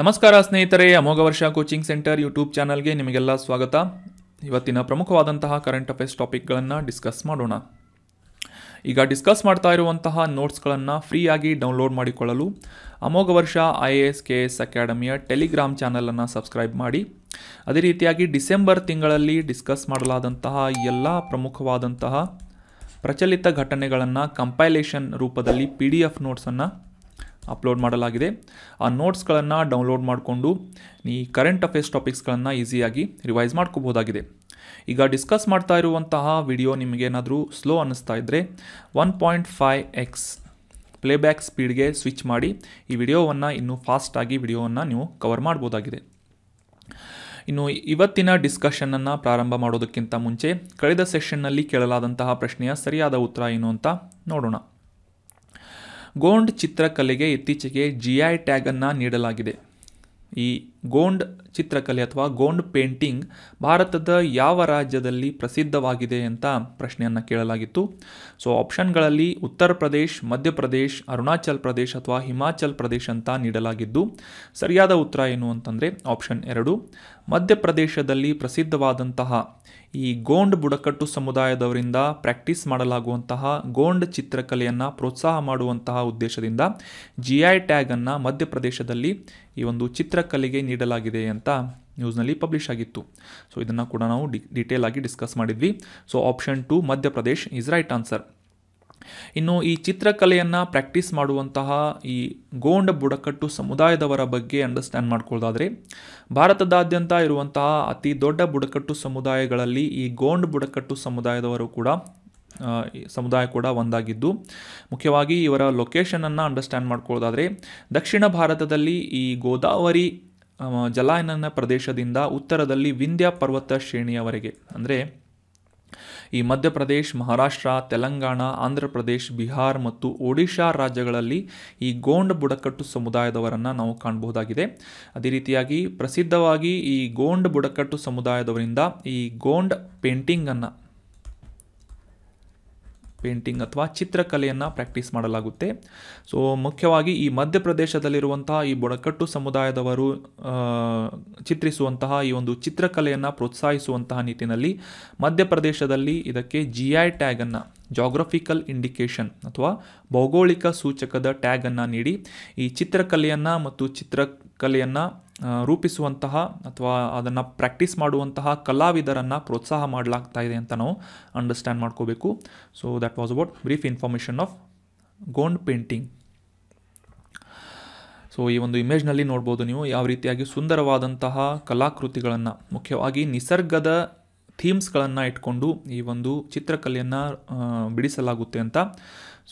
ನಮಸ್ಕಾರ ಸ್ನೇಹಿತರೆ ಅಮೋಘ ವರ್ಷ ಕೋಚಿಂಗ್ ಸೆಂಟರ್ ಯೂಟ್ಯೂಬ್ ಚಾನಲ್ಗೆ ನಿಮಗೆಲ್ಲ ಸ್ವಾಗತ ಇವತ್ತಿನ ಪ್ರಮುಖವಾದಂತಹ ಕರೆಂಟ್ ಅಫೇರ್ಸ್ ಟಾಪಿಕ್ಗಳನ್ನು ಡಿಸ್ಕಸ್ ಮಾಡೋಣ ಈಗ ಡಿಸ್ಕಸ್ ಮಾಡ್ತಾ ಇರುವಂತಹ ನೋಟ್ಸ್ಗಳನ್ನು ಫ್ರೀಯಾಗಿ ಡೌನ್ಲೋಡ್ ಮಾಡಿಕೊಳ್ಳಲು ಅಮೋಘ ವರ್ಷ I A S K S ಅಕಾಡೆಮಿಯ ಟೆಲಿಗ್ರಾಮ್ ಚಾನಲನ್ನು ಸಬ್ಸ್ಕ್ರೈಬ್ ಮಾಡಿ ಅದೇ ರೀತಿಯಾಗಿ ಡಿಸೆಂಬರ್ ತಿಂಗಳಲ್ಲಿ ಡಿಸ್ಕಸ್ ಮಾಡಲಾದಂತಹ ಎಲ್ಲ ಪ್ರಮುಖವಾದಂತಹ ಪ್ರಚಲಿತ ಘಟನೆಗಳನ್ನು ಕಂಪೈಲೇಷನ್ ರೂಪದಲ್ಲಿ ಪಿ ಡಿ ಎಫ್ ನೋಟ್ಸನ್ನು ಅಪ್ಲೋಡ್ ಮಾಡಲಾಗಿದೆ ಆ ನೋಟ್ಸ್ಗಳನ್ನು ಡೌನ್ಲೋಡ್ ಮಾಡಿಕೊಂಡು ಈ ಕರೆಂಟ್ ಅಫೇರ್ಸ್ ಟಾಪಿಕ್ಸ್ಗಳನ್ನು ಈಸಿಯಾಗಿ ರಿವೈಸ್ ಮಾಡ್ಕೋಬೋದಾಗಿದೆ ಈಗ ಡಿಸ್ಕಸ್ ಮಾಡ್ತಾ ಇರುವಂತಹ ವಿಡಿಯೋ ನಿಮಗೇನಾದರೂ ಸ್ಲೋ ಅನ್ನಿಸ್ತಾ ಇದ್ದರೆ one point five X playback ಸ್ಪೀಡ್ಗೆ ಸ್ವಿಚ್ ಮಾಡಿ ಈ ವಿಡಿಯೋವನ್ನು ಇನ್ನೂ ಫಾಸ್ಟಾಗಿ ವಿಡಿಯೋವನ್ನು ನೀವು ಕವರ್ ಮಾಡ್ಬೋದಾಗಿದೆ ಇನ್ನು ಇವತ್ತಿನ ಡಿಸ್ಕಷನನ್ನು ಪ್ರಾರಂಭ ಮಾಡೋದಕ್ಕಿಂತ ಮುಂಚೆ ಕಳೆದ ಸೆಷನ್ನಲ್ಲಿ ಕೇಳಲಾದಂತಹ ಪ್ರಶ್ನೆಯ ಸರಿಯಾದ ಉತ್ತರ ಏನು ಅಂತ ನೋಡೋಣ ಗೋಂಡ್ ಚಿತ್ರಕಲೆಗೆ ಇತ್ತೀಚೆಗೆ ಜಿ ಐ ಟ್ಯಾಗನ್ನು ನೀಡಲಾಗಿದೆ ಈ ಗೋಂಡ್ ಚಿತ್ರಕಲೆ ಅಥವಾ ಗೋಂಡ್ ಪೇಂಟಿಂಗ್ ಭಾರತದ ಯಾವ ರಾಜ್ಯದಲ್ಲಿ ಪ್ರಸಿದ್ಧವಾಗಿದೆ ಅಂತ ಪ್ರಶ್ನೆಯನ್ನು ಕೇಳಲಾಗಿತ್ತು ಸೊ ಆಪ್ಷನ್ಗಳಲ್ಲಿ ಉತ್ತರ ಪ್ರದೇಶ್ ಮಧ್ಯಪ್ರದೇಶ್ ಅರುಣಾಚಲ್ ಪ್ರದೇಶ್ ಅಥವಾ ಹಿಮಾಚಲ್ ಪ್ರದೇಶ್ ಅಂತ ನೀಡಲಾಗಿದ್ದು ಸರಿಯಾದ ಉತ್ತರ ಏನು ಅಂತಂದರೆ ಆಪ್ಷನ್ ಎರಡು ಮಧ್ಯಪ್ರದೇಶದಲ್ಲಿ ಪ್ರಸಿದ್ಧವಾದಂತಹ ಈ ಗೋಂಡ್ ಬುಡಕಟ್ಟು ಸಮುದಾಯದವರಿಂದ ಪ್ರಾಕ್ಟೀಸ್ ಮಾಡಲಾಗುವಂತಹ ಗೋಂಡ್ ಚಿತ್ರಕಲೆಯನ್ನು ಪ್ರೋತ್ಸಾಹ ಮಾಡುವಂತಹ ಉದ್ದೇಶದಿಂದ ಜಿ ಐ ಟ್ಯಾಗನ್ನು ಮಧ್ಯಪ್ರದೇಶದಲ್ಲಿ ಈ ಒಂದು ಚಿತ್ರಕಲೆಗೆ ನೀಡಲಾಗಿದೆ ಅಂತ ನ್ಯೂಸ್ನಲ್ಲಿ ಪಬ್ಲಿಷ್ ಆಗಿತ್ತು ಸೊ ಇದನ್ನು ಕೂಡ ನಾವು ಡಿ ಡೀಟೇಲ್ ಆಗಿ ಡಿಸ್ಕಸ್ ಮಾಡಿದ್ವಿ so option two Madhya Pradesh is right answer ಇನ್ನು ಈ ಚಿತ್ರಕಲೆಯನ್ನು ಪ್ರಾಕ್ಟೀಸ್ ಮಾಡುವಂತಹ ಈ ಗೋಂಡ ಬುಡಕಟ್ಟು ಸಮುದಾಯದವರ ಬಗ್ಗೆ ಅಂಡರ್ಸ್ಟ್ಯಾಂಡ್ ಮಾಡ್ಕೊಳ್ಳೋದಾದರೆ ಭಾರತದಾದ್ಯಂತ ಇರುವಂತಹ ಅತಿ ದೊಡ್ಡ ಬುಡಕಟ್ಟು ಸಮುದಾಯಗಳಲ್ಲಿ ಈ ಗೋಂಡ್ ಬುಡಕಟ್ಟು ಸಮುದಾಯದವರು ಕೂಡ ಸಮುದಾಯ ಕೂಡ ಒಂದಾಗಿದ್ದು ಮುಖ್ಯವಾಗಿ ಇವರ ಲೊಕೇಶನನ್ನು ಅಂಡರ್ಸ್ಟ್ಯಾಂಡ್ ಮಾಡ್ಕೊಳ್ಳೋದಾದರೆ ದಕ್ಷಿಣ ಭಾರತದಲ್ಲಿ ಈ ಗೋದಾವರಿ ಜಲಾನಯನ ಪ್ರದೇಶದಿಂದ ಉತ್ತರದಲ್ಲಿ ವಿಂಧ್ಯ ಪರ್ವತ ಶ್ರೇಣಿಯವರೆಗೆ ಅಂದರೆ ಈ ಮಧ್ಯಪ್ರದೇಶ್ ಮಹಾರಾಷ್ಟ್ರ ತೆಲಂಗಾಣ ಆಂಧ್ರ ಪ್ರದೇಶ್ ಬಿಹಾರ್ ಮತ್ತು ಒಡಿಶಾ ರಾಜ್ಯಗಳಲ್ಲಿ ಈ ಗೋಂಡ್ ಬುಡಕಟ್ಟು ಸಮುದಾಯದವರನ್ನು ನಾವು ಕಾಣಬಹುದಾಗಿದೆ ಅದೇ ರೀತಿಯಾಗಿ ಪ್ರಸಿದ್ಧವಾಗಿ ಈ ಗೋಂಡ್ ಬುಡಕಟ್ಟು ಸಮುದಾಯದವರಿಂದ ಈ ಗೋಂಡ್ ಪೇಂಟಿಂಗನ್ನು ಪೇಂಟಿಂಗ್ ಅಥವಾ ಚಿತ್ರಕಲೆಯನ್ನು ಪ್ರಾಕ್ಟೀಸ್ ಮಾಡಲಾಗುತ್ತೆ ಸೊ ಮುಖ್ಯವಾಗಿ ಈ ಮಧ್ಯಪ್ರದೇಶದಲ್ಲಿರುವಂತಹ ಈ ಬುಡಕಟ್ಟು ಸಮುದಾಯದವರು ಚಿತ್ರಿಸುವಂತಹ ಈ ಒಂದು ಚಿತ್ರಕಲೆಯನ್ನು ಪ್ರೋತ್ಸಾಹಿಸುವಂತಹ ನಿಟ್ಟಿನಲ್ಲಿ ಮಧ್ಯಪ್ರದೇಶದಲ್ಲಿ ಇದಕ್ಕೆ ಜಿ ಐ ಟ್ಯಾಗನ್ನು ಜಾಗ್ರಫಿಕಲ್ ಇಂಡಿಕೇಷನ್ ಅಥವಾ ಭೌಗೋಳಿಕ ಸೂಚಕದ ಟ್ಯಾಗನ್ನು ನೀಡಿ ಈ ಚಿತ್ರಕಲೆಯನ್ನು ಮತ್ತು ಚಿತ್ರಕಲೆಯನ್ನು ರೂಪಿಸುವಂತಹ ಅಥವಾ ಅದನ್ನು ಪ್ರಾಕ್ಟೀಸ್ ಮಾಡುವಂತಹ ಕಲಾವಿದರನ್ನು ಪ್ರೋತ್ಸಾಹ ಮಾಡಲಾಗ್ತಾ ಇದೆ ಅಂತ ನಾವು ಅಂಡರ್ಸ್ಟ್ಯಾಂಡ್ ಮಾಡ್ಕೋಬೇಕು so that was about brief information of Gond painting so ಈ ಒಂದು ಇಮೇಜ್ನಲ್ಲಿ ನೋಡ್ಬೋದು ನೀವು ಯಾವ ರೀತಿಯಾಗಿ ಸುಂದರವಾದಂತಹ ಕಲಾಕೃತಿಗಳನ್ನು ಮುಖ್ಯವಾಗಿ ನಿಸರ್ಗದ ಥೀಮ್ಸ್ಗಳನ್ನು ಇಟ್ಕೊಂಡು ಈ ಒಂದು ಚಿತ್ರಕಲೆಯನ್ನು ಬಿಡಿಸಲಾಗುತ್ತೆ ಅಂತ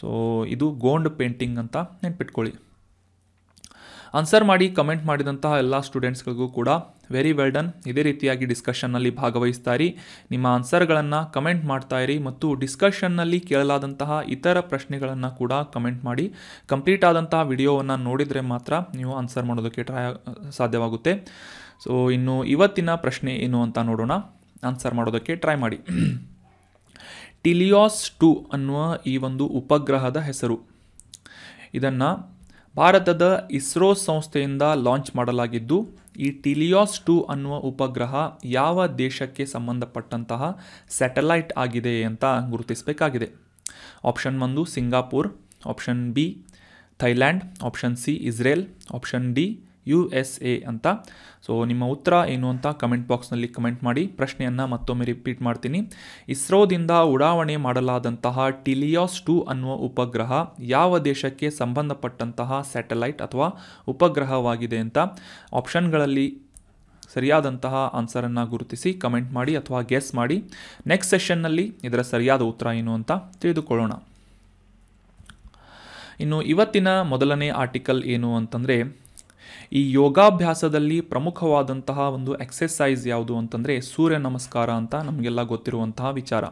ಸೊ ಇದು ಗೋಂಡ್ ಪೇಂಟಿಂಗ್ ಅಂತ ನೆನ್ಪಿಟ್ಕೊಳ್ಳಿ ಆನ್ಸರ್ ಮಾಡಿ ಕಮೆಂಟ್ ಮಾಡಿದಂತಹ ಎಲ್ಲ ಸ್ಟೂಡೆಂಟ್ಸ್ಗಳಿಗೂ ಕೂಡ ವೆರಿ ವೆಲ್ ಡನ್ ಇದೇ ರೀತಿಯಾಗಿ ಡಿಸ್ಕಷನ್ನಲ್ಲಿ ಇರಿ ನಿಮ್ಮ ಆನ್ಸರ್ಗಳನ್ನು ಕಮೆಂಟ್ ಮಾಡ್ತಾ ಇರಿ ಮತ್ತು ಡಿಸ್ಕಷನ್ನಲ್ಲಿ ಕೇಳಲಾದಂತಹ ಇತರ ಪ್ರಶ್ನೆಗಳನ್ನು ಕೂಡ ಕಮೆಂಟ್ ಮಾಡಿ ಕಂಪ್ಲೀಟ್ ಆದಂತಹ ವಿಡಿಯೋವನ್ನು ನೋಡಿದರೆ ಮಾತ್ರ ನೀವು ಆನ್ಸರ್ ಮಾಡೋದಕ್ಕೆ ಟ್ರೈ ಸಾಧ್ಯವಾಗುತ್ತೆ ಸೊ ಇನ್ನು ಇವತ್ತಿನ ಪ್ರಶ್ನೆ ಏನು ಅಂತ ನೋಡೋಣ ಆನ್ಸರ್ ಮಾಡೋದಕ್ಕೆ ಟ್ರೈ ಮಾಡಿ ಟಿಲಿಯಾಸ್ ಟು ಅನ್ನುವ ಈ ಒಂದು ಉಪಗ್ರಹದ ಹೆಸರು ಇದನ್ನು ಭಾರತದ ಇಸ್ರೋ ಸಂಸ್ಥೆಯಿಂದ ಲಾಂಚ್ ಮಾಡಲಾಗಿದ್ದು ಈ ಟಿಲಿಯಾಸ್ ಟು ಅನ್ನುವ ಉಪಗ್ರಹ ಯಾವ ದೇಶಕ್ಕೆ ಸಂಬಂಧಪಟ್ಟಂತಹ ಸ್ಯಾಟಲೈಟ್ ಆಗಿದೆ ಅಂತ ಗುರುತಿಸಬೇಕಾಗಿದೆ ಆಪ್ಷನ್ ಒಂದು Singapore option B Thailand option C Israel option D U S A ಅಂತ ಸೊ ನಿಮ್ಮ ಉತ್ತರ ಏನು ಅಂತ ಕಮೆಂಟ್ ಬಾಕ್ಸ್ನಲ್ಲಿ ಕಮೆಂಟ್ ಮಾಡಿ ಪ್ರಶ್ನೆಯನ್ನು ಮತ್ತೊಮ್ಮೆ ರಿಪೀಟ್ ಮಾಡ್ತೀನಿ ಇಸ್ರೋದಿಂದ ಉಡಾವಣೆ ಮಾಡಲಾದಂತಹ ಟಿಲಿಯಾಸ್ ಟು ಅನ್ನುವ ಉಪಗ್ರಹ ಯಾವ ದೇಶಕ್ಕೆ ಸಂಬಂಧಪಟ್ಟಂತಹ ಸ್ಯಾಟಲೈಟ್ ಅಥವಾ ಉಪಗ್ರಹವಾಗಿದೆ ಅಂತ ಆಪ್ಷನ್ಗಳಲ್ಲಿ ಸರಿಯಾದಂತಹ ಆನ್ಸರನ್ನು ಗುರುತಿಸಿ ಕಮೆಂಟ್ ಮಾಡಿ ಅಥವಾ ಗೆಸ್ ಮಾಡಿ ನೆಕ್ಸ್ಟ್ ಸೆಷನ್ನಲ್ಲಿ ಇದರ ಸರಿಯಾದ ಉತ್ತರ ಏನು ಅಂತ ತಿಳಿದುಕೊಳ್ಳೋಣ ಇನ್ನು ಇವತ್ತಿನ ಮೊದಲನೇ ಆರ್ಟಿಕಲ್ ಏನು ಅಂತಂದರೆ ಈ ಯೋಗಾಭ್ಯಾಸದಲ್ಲಿ ಪ್ರಮುಖವಾದಂತಹ ಒಂದು ಎಕ್ಸಸೈಸ್ ಯಾವುದು ಅಂತಂದರೆ ಸೂರ್ಯ ನಮಸ್ಕಾರ ಅಂತ ನಮಗೆಲ್ಲ ಗೊತ್ತಿರುವಂತಹ ವಿಚಾರ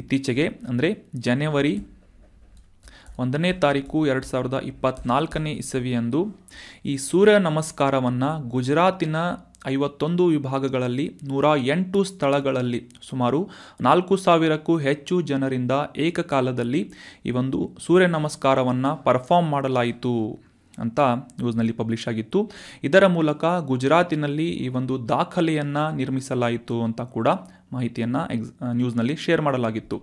ಇತ್ತೀಚೆಗೆ ಅಂದರೆ ಜನವರಿ ಒಂದನೇ ತಾರೀಕು ಎರಡು ಸಾವಿರದ ಇಪ್ಪತ್ತ್ನಾಲ್ಕನೇ ಇಸವಿಯಂದು ಈ ಸೂರ್ಯ ನಮಸ್ಕಾರವನ್ನು ಗುಜರಾತಿನ ಐವತ್ತೊಂದು ವಿಭಾಗಗಳಲ್ಲಿ ನೂರ ಎಂಟು ಸ್ಥಳಗಳಲ್ಲಿ ಸುಮಾರು ನಾಲ್ಕು ಸಾವಿರಕ್ಕೂ ಹೆಚ್ಚು ಜನರಿಂದ ಏಕಕಾಲದಲ್ಲಿ ಈ ಒಂದು ಸೂರ್ಯ ನಮಸ್ಕಾರವನ್ನು ಪರ್ಫಾಮ್ ಮಾಡಲಾಯಿತು ಅಂತ ನ್ಯೂಸ್ನಲ್ಲಿ ಪಬ್ಲಿಷ್ ಆಗಿತ್ತು ಇದರ ಮೂಲಕ ಗುಜರಾತಿನಲ್ಲಿ ಈ ಒಂದು ದಾಖಲೆಯನ್ನು ನಿರ್ಮಿಸಲಾಯಿತು ಅಂತ ಕೂಡ ಮಾಹಿತಿಯನ್ನು ಎಕ್ಸ್ ನ್ಯೂಸ್ನಲ್ಲಿ ಶೇರ್ ಮಾಡಲಾಗಿತ್ತು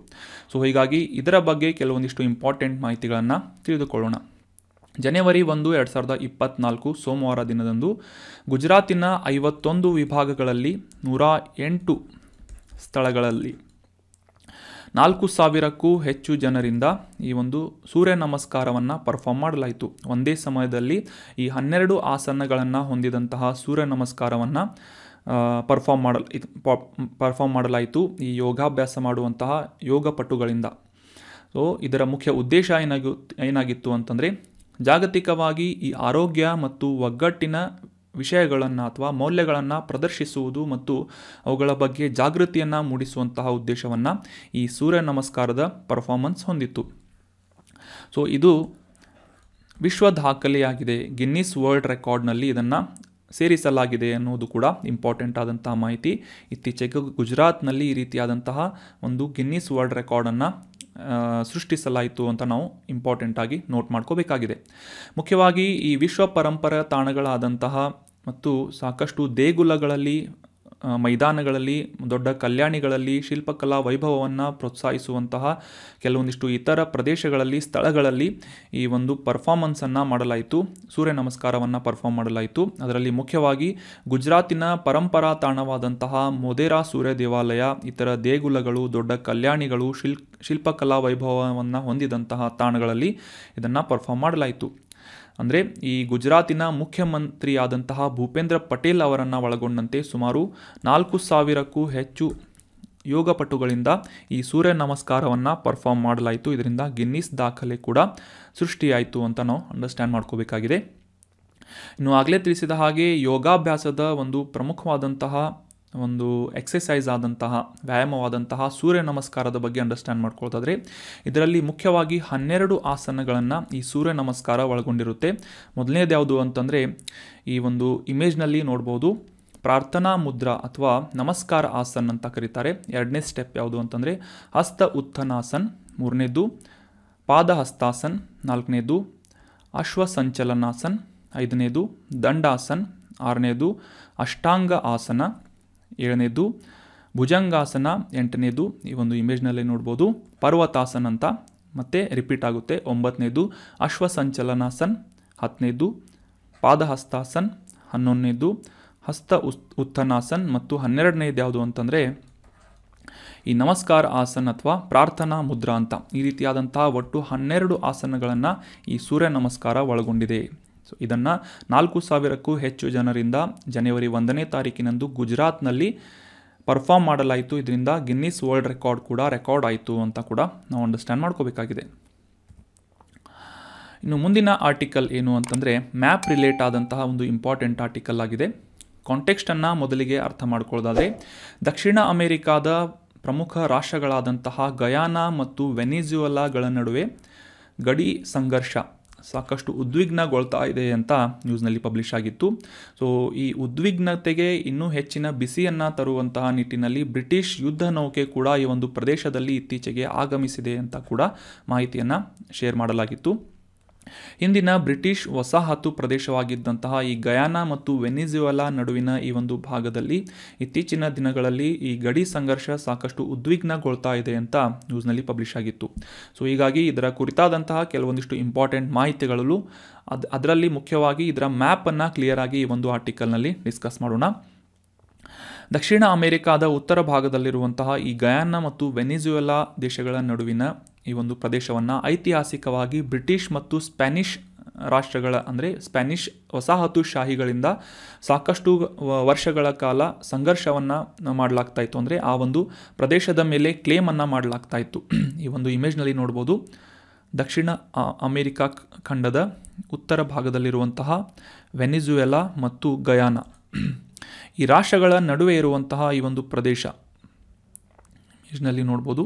ಸೊ ಹೀಗಾಗಿ ಇದರ ಬಗ್ಗೆ ಕೆಲವೊಂದಿಷ್ಟು ಇಂಪಾರ್ಟೆಂಟ್ ಮಾಹಿತಿಗಳನ್ನು ತಿಳಿದುಕೊಳ್ಳೋಣ ಜನವರಿ ಒಂದು ಎರಡು ಸಾವಿರದ ಇಪ್ಪತ್ತ್ನಾಲ್ಕು ಸೋಮವಾರ ದಿನದಂದು ಗುಜರಾತಿನ ಐವತ್ತೊಂದು ವಿಭಾಗಗಳಲ್ಲಿ ನೂರ ಎಂಟು ಸ್ಥಳಗಳಲ್ಲಿ ನಾಲ್ಕು ಸಾವಿರಕ್ಕೂ ಹೆಚ್ಚು ಜನರಿಂದ ಈ ಒಂದು ಸೂರ್ಯ ನಮಸ್ಕಾರವನ್ನು ಪರ್ಫಾರ್ಮ್ ಮಾಡಲಾಯಿತು ಒಂದೇ ಸಮಯದಲ್ಲಿ ಈ ಹನ್ನೆರಡು ಆಸನಗಳನ್ನು ಹೊಂದಿದಂತಹ ಸೂರ್ಯ ನಮಸ್ಕಾರವನ್ನು ಪರ್ಫಾರ್ಮ್ ಮಾಡಲ್ ಪರ್ಫಾರ್ಮ್ ಮಾಡಲಾಯಿತು ಈ ಯೋಗಾಭ್ಯಾಸ ಮಾಡುವಂತಹ ಯೋಗ ಸೊ ಇದರ ಮುಖ್ಯ ಉದ್ದೇಶ ಏನಾಗಿ ಏನಾಗಿತ್ತು ಅಂತಂದರೆ ಜಾಗತಿಕವಾಗಿ ಈ ಆರೋಗ್ಯ ಮತ್ತು ಒಗ್ಗಟ್ಟಿನ ವಿಷಯಗಳನ್ನು ಅಥವಾ ಮೌಲ್ಯಗಳನ್ನು ಪ್ರದರ್ಶಿಸುವುದು ಮತ್ತು ಅವುಗಳ ಬಗ್ಗೆ ಜಾಗೃತಿಯನ್ನು ಮೂಡಿಸುವಂತಹ ಉದ್ದೇಶವನ್ನು ಈ ಸೂರ್ಯ ನಮಸ್ಕಾರದ ಪರ್ಫಾರ್ಮೆನ್ಸ್ ಹೊಂದಿತ್ತು ಸೊ ಇದು ವಿಶ್ವ ದಾಖಲೆಯಾಗಿದೆ ಗಿನ್ನಿಸ್ ವರ್ಲ್ಡ್ ರೆಕಾರ್ಡ್ನಲ್ಲಿ ಇದನ್ನು ಸೇರಿಸಲಾಗಿದೆ ಅನ್ನೋದು ಕೂಡ ಇಂಪಾರ್ಟೆಂಟ್ ಆದಂತಹ ಮಾಹಿತಿ ಇತ್ತೀಚೆಗೆ ಗುಜರಾತ್ನಲ್ಲಿ ಈ ರೀತಿಯಾದಂತಹ ಒಂದು ಗಿನ್ನಿಸ್ ವರ್ಲ್ಡ್ ರೆಕಾರ್ಡನ್ನು ಸೃಷ್ಟಿಸಲಾಯಿತು ಅಂತ ನಾವು ಇಂಪಾರ್ಟೆಂಟಾಗಿ ನೋಟ್ ಮಾಡ್ಕೋಬೇಕಾಗಿದೆ ಮುಖ್ಯವಾಗಿ ಈ ವಿಶ್ವ ಪರಂಪರೆ ತಾಣಗಳಾದಂತಹ ಮತ್ತು ಸಾಕಷ್ಟು ದೇಗುಲಗಳಲ್ಲಿ ಮೈದಾನಗಳಲ್ಲಿ ದೊಡ್ಡ ಕಲ್ಯಾಣಿಗಳಲ್ಲಿ ಶಿಲ್ಪಕಲಾ ವೈಭವವನ್ನು ಪ್ರೋತ್ಸಾಹಿಸುವಂತಹ ಕೆಲವೊಂದಿಷ್ಟು ಇತರ ಪ್ರದೇಶಗಳಲ್ಲಿ ಸ್ಥಳಗಳಲ್ಲಿ ಈ ಒಂದು ಪರ್ಫಾರ್ಮೆನ್ಸನ್ನು ಮಾಡಲಾಯಿತು ಸೂರ್ಯ ನಮಸ್ಕಾರವನ್ನು ಪರ್ಫಾರ್ಮ್ ಮಾಡಲಾಯಿತು ಅದರಲ್ಲಿ ಮುಖ್ಯವಾಗಿ ಗುಜರಾತಿನ ಪರಂಪರಾ ತಾಣವಾದಂತಹ ಮೊದೇರಾ ಸೂರ್ಯ ದೇವಾಲಯ ಇತರ ದೇಗುಲಗಳು ದೊಡ್ಡ ಕಲ್ಯಾಣಿಗಳು ಶಿಲ್ ಶಿಲ್ಪಕಲಾ ವೈಭವವನ್ನು ಹೊಂದಿದಂತಹ ತಾಣಗಳಲ್ಲಿ ಇದನ್ನು ಪರ್ಫಾರ್ಮ್ ಮಾಡಲಾಯಿತು ಅಂದರೆ ಈ ಗುಜರಾತಿನ ಮುಖ್ಯಮಂತ್ರಿಯಾದಂತಹ ಭೂಪೇಂದ್ರ ಪಟೇಲ್ ಅವರನ್ನು ಒಳಗೊಂಡಂತೆ ಸುಮಾರು ನಾಲ್ಕು ಸಾವಿರಕ್ಕೂ ಹೆಚ್ಚು ಯೋಗಪಟುಗಳಿಂದ ಈ ಸೂರ್ಯ ನಮಸ್ಕಾರವನ್ನು ಪರ್ಫಾರ್ಮ್ ಮಾಡಲಾಯಿತು ಇದರಿಂದ ಗಿನ್ನಿಸ್ ದಾಖಲೆ ಕೂಡ ಸೃಷ್ಟಿಯಾಯಿತು ಅಂತ ನಾವು ಅಂಡರ್ಸ್ಟ್ಯಾಂಡ್ ಮಾಡ್ಕೋಬೇಕಾಗಿದೆ ಇನ್ನು ಆಗಲೇ ತಿಳಿಸಿದ ಹಾಗೆ ಯೋಗಾಭ್ಯಾಸದ ಒಂದು ಪ್ರಮುಖವಾದಂತಹ ಒಂದು ಎಕ್ಸಸೈಸ್ ಆದಂತಹ ವ್ಯಾಯಾಮವಾದಂತಹ ಸೂರ್ಯ ನಮಸ್ಕಾರದ ಬಗ್ಗೆ ಅಂಡರ್ಸ್ಟ್ಯಾಂಡ್ ಮಾಡ್ಕೊಳ್ತಾದ್ರೆ ಇದರಲ್ಲಿ ಮುಖ್ಯವಾಗಿ ಹನ್ನೆರಡು ಆಸನಗಳನ್ನು ಈ ಸೂರ್ಯ ನಮಸ್ಕಾರ ಒಳಗೊಂಡಿರುತ್ತೆ ಮೊದಲನೇದು ಯಾವುದು ಅಂತಂದರೆ ಈ ಒಂದು ಇಮೇಜ್ನಲ್ಲಿ ನೋಡ್ಬೋದು ಪ್ರಾರ್ಥನಾ ಮುದ್ರಾ ಅಥವಾ ನಮಸ್ಕಾರ ಆಸನ್ ಅಂತ ಕರೀತಾರೆ ಎರಡನೇ ಸ್ಟೆಪ್ ಯಾವುದು ಅಂತಂದರೆ ಹಸ್ತ ಉತ್ಥನಾಸನ್ ಮೂರನೇದು ಪಾದಹಸ್ತಾಸನ್ ನಾಲ್ಕನೇದು ಅಶ್ವಸಂಚಲನಾಸನ್ ಐದನೇದು ದಂಡಾಸನ್ ಆರನೇದು ಅಷ್ಟಾಂಗ ಆಸನ ಏಳನೇದು ಭುಜಂಗಾಸನ ಎಂಟನೇದು ಈ ಒಂದು ಇಮೇಜ್ನಲ್ಲಿ ನೋಡ್ಬೋದು ಪರ್ವತಾಸನ ಅಂತ ಮತ್ತೆ ರಿಪೀಟ್ ಆಗುತ್ತೆ ಒಂಬತ್ತನೇದು ಅಶ್ವಸಂಚಲನಾಸನ್ ಹತ್ತನೇದು ಪಾದಹಸ್ತಾಸನ್ ಹನ್ನೊಂದನೇದು ಹಸ್ತ ಉಸ್ ಉತ್ಥನಾಸನ್ ಮತ್ತು ಹನ್ನೆರಡನೇದು ಯಾವುದು ಅಂತಂದರೆ ಈ ನಮಸ್ಕಾರ ಆಸನ್ ಅಥವಾ ಪ್ರಾರ್ಥನಾ ಮುದ್ರಾ ಅಂತ ಈ ರೀತಿಯಾದಂತಹ ಒಟ್ಟು ಹನ್ನೆರಡು ಆಸನಗಳನ್ನು ಈ ಸೂರ್ಯ ನಮಸ್ಕಾರ ಒಳಗೊಂಡಿದೆ ಸೊ ಇದನ್ನು ನಾಲ್ಕು ಸಾವಿರಕ್ಕೂ ಹೆಚ್ಚು ಜನರಿಂದ ಜನವರಿ ಒಂದನೇ ತಾರೀಕಿನಂದು ಗುಜರಾತ್ನಲ್ಲಿ ಪರ್ಫಾರ್ಮ್ ಮಾಡಲಾಯಿತು ಇದರಿಂದ ಗಿನ್ನಿಸ್ ವರ್ಲ್ಡ್ ರೆಕಾರ್ಡ್ ಕೂಡ ರೆಕಾರ್ಡ್ ಆಯಿತು ಅಂತ ಕೂಡ ನಾವು ಅಂಡರ್ಸ್ಟ್ಯಾಂಡ್ ಮಾಡ್ಕೋಬೇಕಾಗಿದೆ ಇನ್ನು ಮುಂದಿನ ಆರ್ಟಿಕಲ್ ಏನು ಅಂತಂದರೆ ಮ್ಯಾಪ್ ರಿಲೇಟ್ ಆದಂತಹ ಒಂದು ಇಂಪಾರ್ಟೆಂಟ್ ಆರ್ಟಿಕಲ್ ಆಗಿದೆ ಕಾಂಟೆಕ್ಸ್ಟನ್ನು ಮೊದಲಿಗೆ ಅರ್ಥ ಮಾಡ್ಕೊಳ್ಳೋದಾದರೆ ದಕ್ಷಿಣ ಅಮೆರಿಕಾದ ಪ್ರಮುಖ ರಾಷ್ಟ್ರಗಳಾದಂತಹ ಗಯಾನ ಮತ್ತು ವೆನಿಜುವಲಾಗಳ ನಡುವೆ ಗಡಿ ಸಂಘರ್ಷ ಸಾಕಷ್ಟು ಉದ್ವಿಗ್ನಗೊಳ್ತಾ ಇದೆ ಅಂತ ನ್ಯೂಸ್ನಲ್ಲಿ ಪಬ್ಲಿಷ್ ಆಗಿತ್ತು ಸೊ ಈ ಉದ್ವಿಗ್ನತೆಗೆ ಇನ್ನೂ ಹೆಚ್ಚಿನ ಬಿಸಿಯನ್ನು ತರುವಂತಹ ನಿಟ್ಟಿನಲ್ಲಿ ಬ್ರಿಟಿಷ್ ಯುದ್ಧ ನೌಕೆ ಕೂಡ ಈ ಒಂದು ಪ್ರದೇಶದಲ್ಲಿ ಇತ್ತೀಚೆಗೆ ಆಗಮಿಸಿದೆ ಅಂತ ಕೂಡ ಮಾಹಿತಿಯನ್ನು ಶೇರ್ ಮಾಡಲಾಗಿತ್ತು ಹಿಂದಿನ ಬ್ರಿಟಿಷ್ ವಸಾಹತು ಪ್ರದೇಶವಾಗಿದ್ದಂತಹ ಈ ಗಯಾನಾ ಮತ್ತು ವೆನಿಜುವೆಲಾ ನಡುವಿನ ಈ ಒಂದು ಭಾಗದಲ್ಲಿ ಇತ್ತೀಚಿನ ದಿನಗಳಲ್ಲಿ ಈ ಗಡಿ ಸಂಘರ್ಷ ಸಾಕಷ್ಟು ಉದ್ವಿಗ್ನಗೊಳ್ತಾ ಇದೆ ಅಂತ ನ್ಯೂಸ್ನಲ್ಲಿ ಪಬ್ಲಿಷ್ ಆಗಿತ್ತು ಸೊ ಹೀಗಾಗಿ ಇದರ ಕುರಿತಾದಂತಹ ಕೆಲವೊಂದಿಷ್ಟು ಇಂಪಾರ್ಟೆಂಟ್ ಮಾಹಿತಿಗಳಲ್ಲೂ ಅದ್ ಅದರಲ್ಲಿ ಮುಖ್ಯವಾಗಿ ಇದರ ಮ್ಯಾಪನ್ನು ಕ್ಲಿಯರ್ ಆಗಿ ಈ ಒಂದು ಆರ್ಟಿಕಲ್ನಲ್ಲಿ ಡಿಸ್ಕಸ್ ಮಾಡೋಣ ದಕ್ಷಿಣ ಅಮೆರಿಕಾದ ಉತ್ತರ ಭಾಗದಲ್ಲಿರುವಂತಹ ಈ ಗಯಾನ ಮತ್ತು ವೆನಿಜುವೆಲಾ ದೇಶಗಳ ನಡುವಿನ ಈ ಒಂದು ಪ್ರದೇಶವನ್ನು ಐತಿಹಾಸಿಕವಾಗಿ ಬ್ರಿಟಿಷ್ ಮತ್ತು ಸ್ಪ್ಯಾನಿಷ್ ರಾಷ್ಟ್ರಗಳ ಅಂದರೆ ಸ್ಪ್ಯಾನಿಷ್ ವಸಾಹತುಶಾಹಿಗಳಿಂದ ಸಾಕಷ್ಟು ವರ್ಷಗಳ ಕಾಲ ಸಂಘರ್ಷವನ್ನು ಮಾಡಲಾಗ್ತಾ ಇತ್ತು ಅಂದರೆ ಆ ಒಂದು ಪ್ರದೇಶದ ಮೇಲೆ ಕ್ಲೇಮನ್ನು ಮಾಡಲಾಗ್ತಾ ಇತ್ತು ಈ ಒಂದು ಇಮೇಜ್ನಲ್ಲಿ ನೋಡ್ಬೋದು ದಕ್ಷಿಣ ಅಮೇರಿಕಾ ಖಂಡದ ಉತ್ತರ ಭಾಗದಲ್ಲಿರುವಂತಹ ವೆನಿಜುವೆಲಾ ಮತ್ತು ಗಯಾನ ಈ ರಾಷ್ಟ್ರಗಳ ನಡುವೆ ಇರುವಂತಹ ಈ ಒಂದು ಪ್ರದೇಶ ಇಮೇಜ್ನಲ್ಲಿ ನೋಡ್ಬೋದು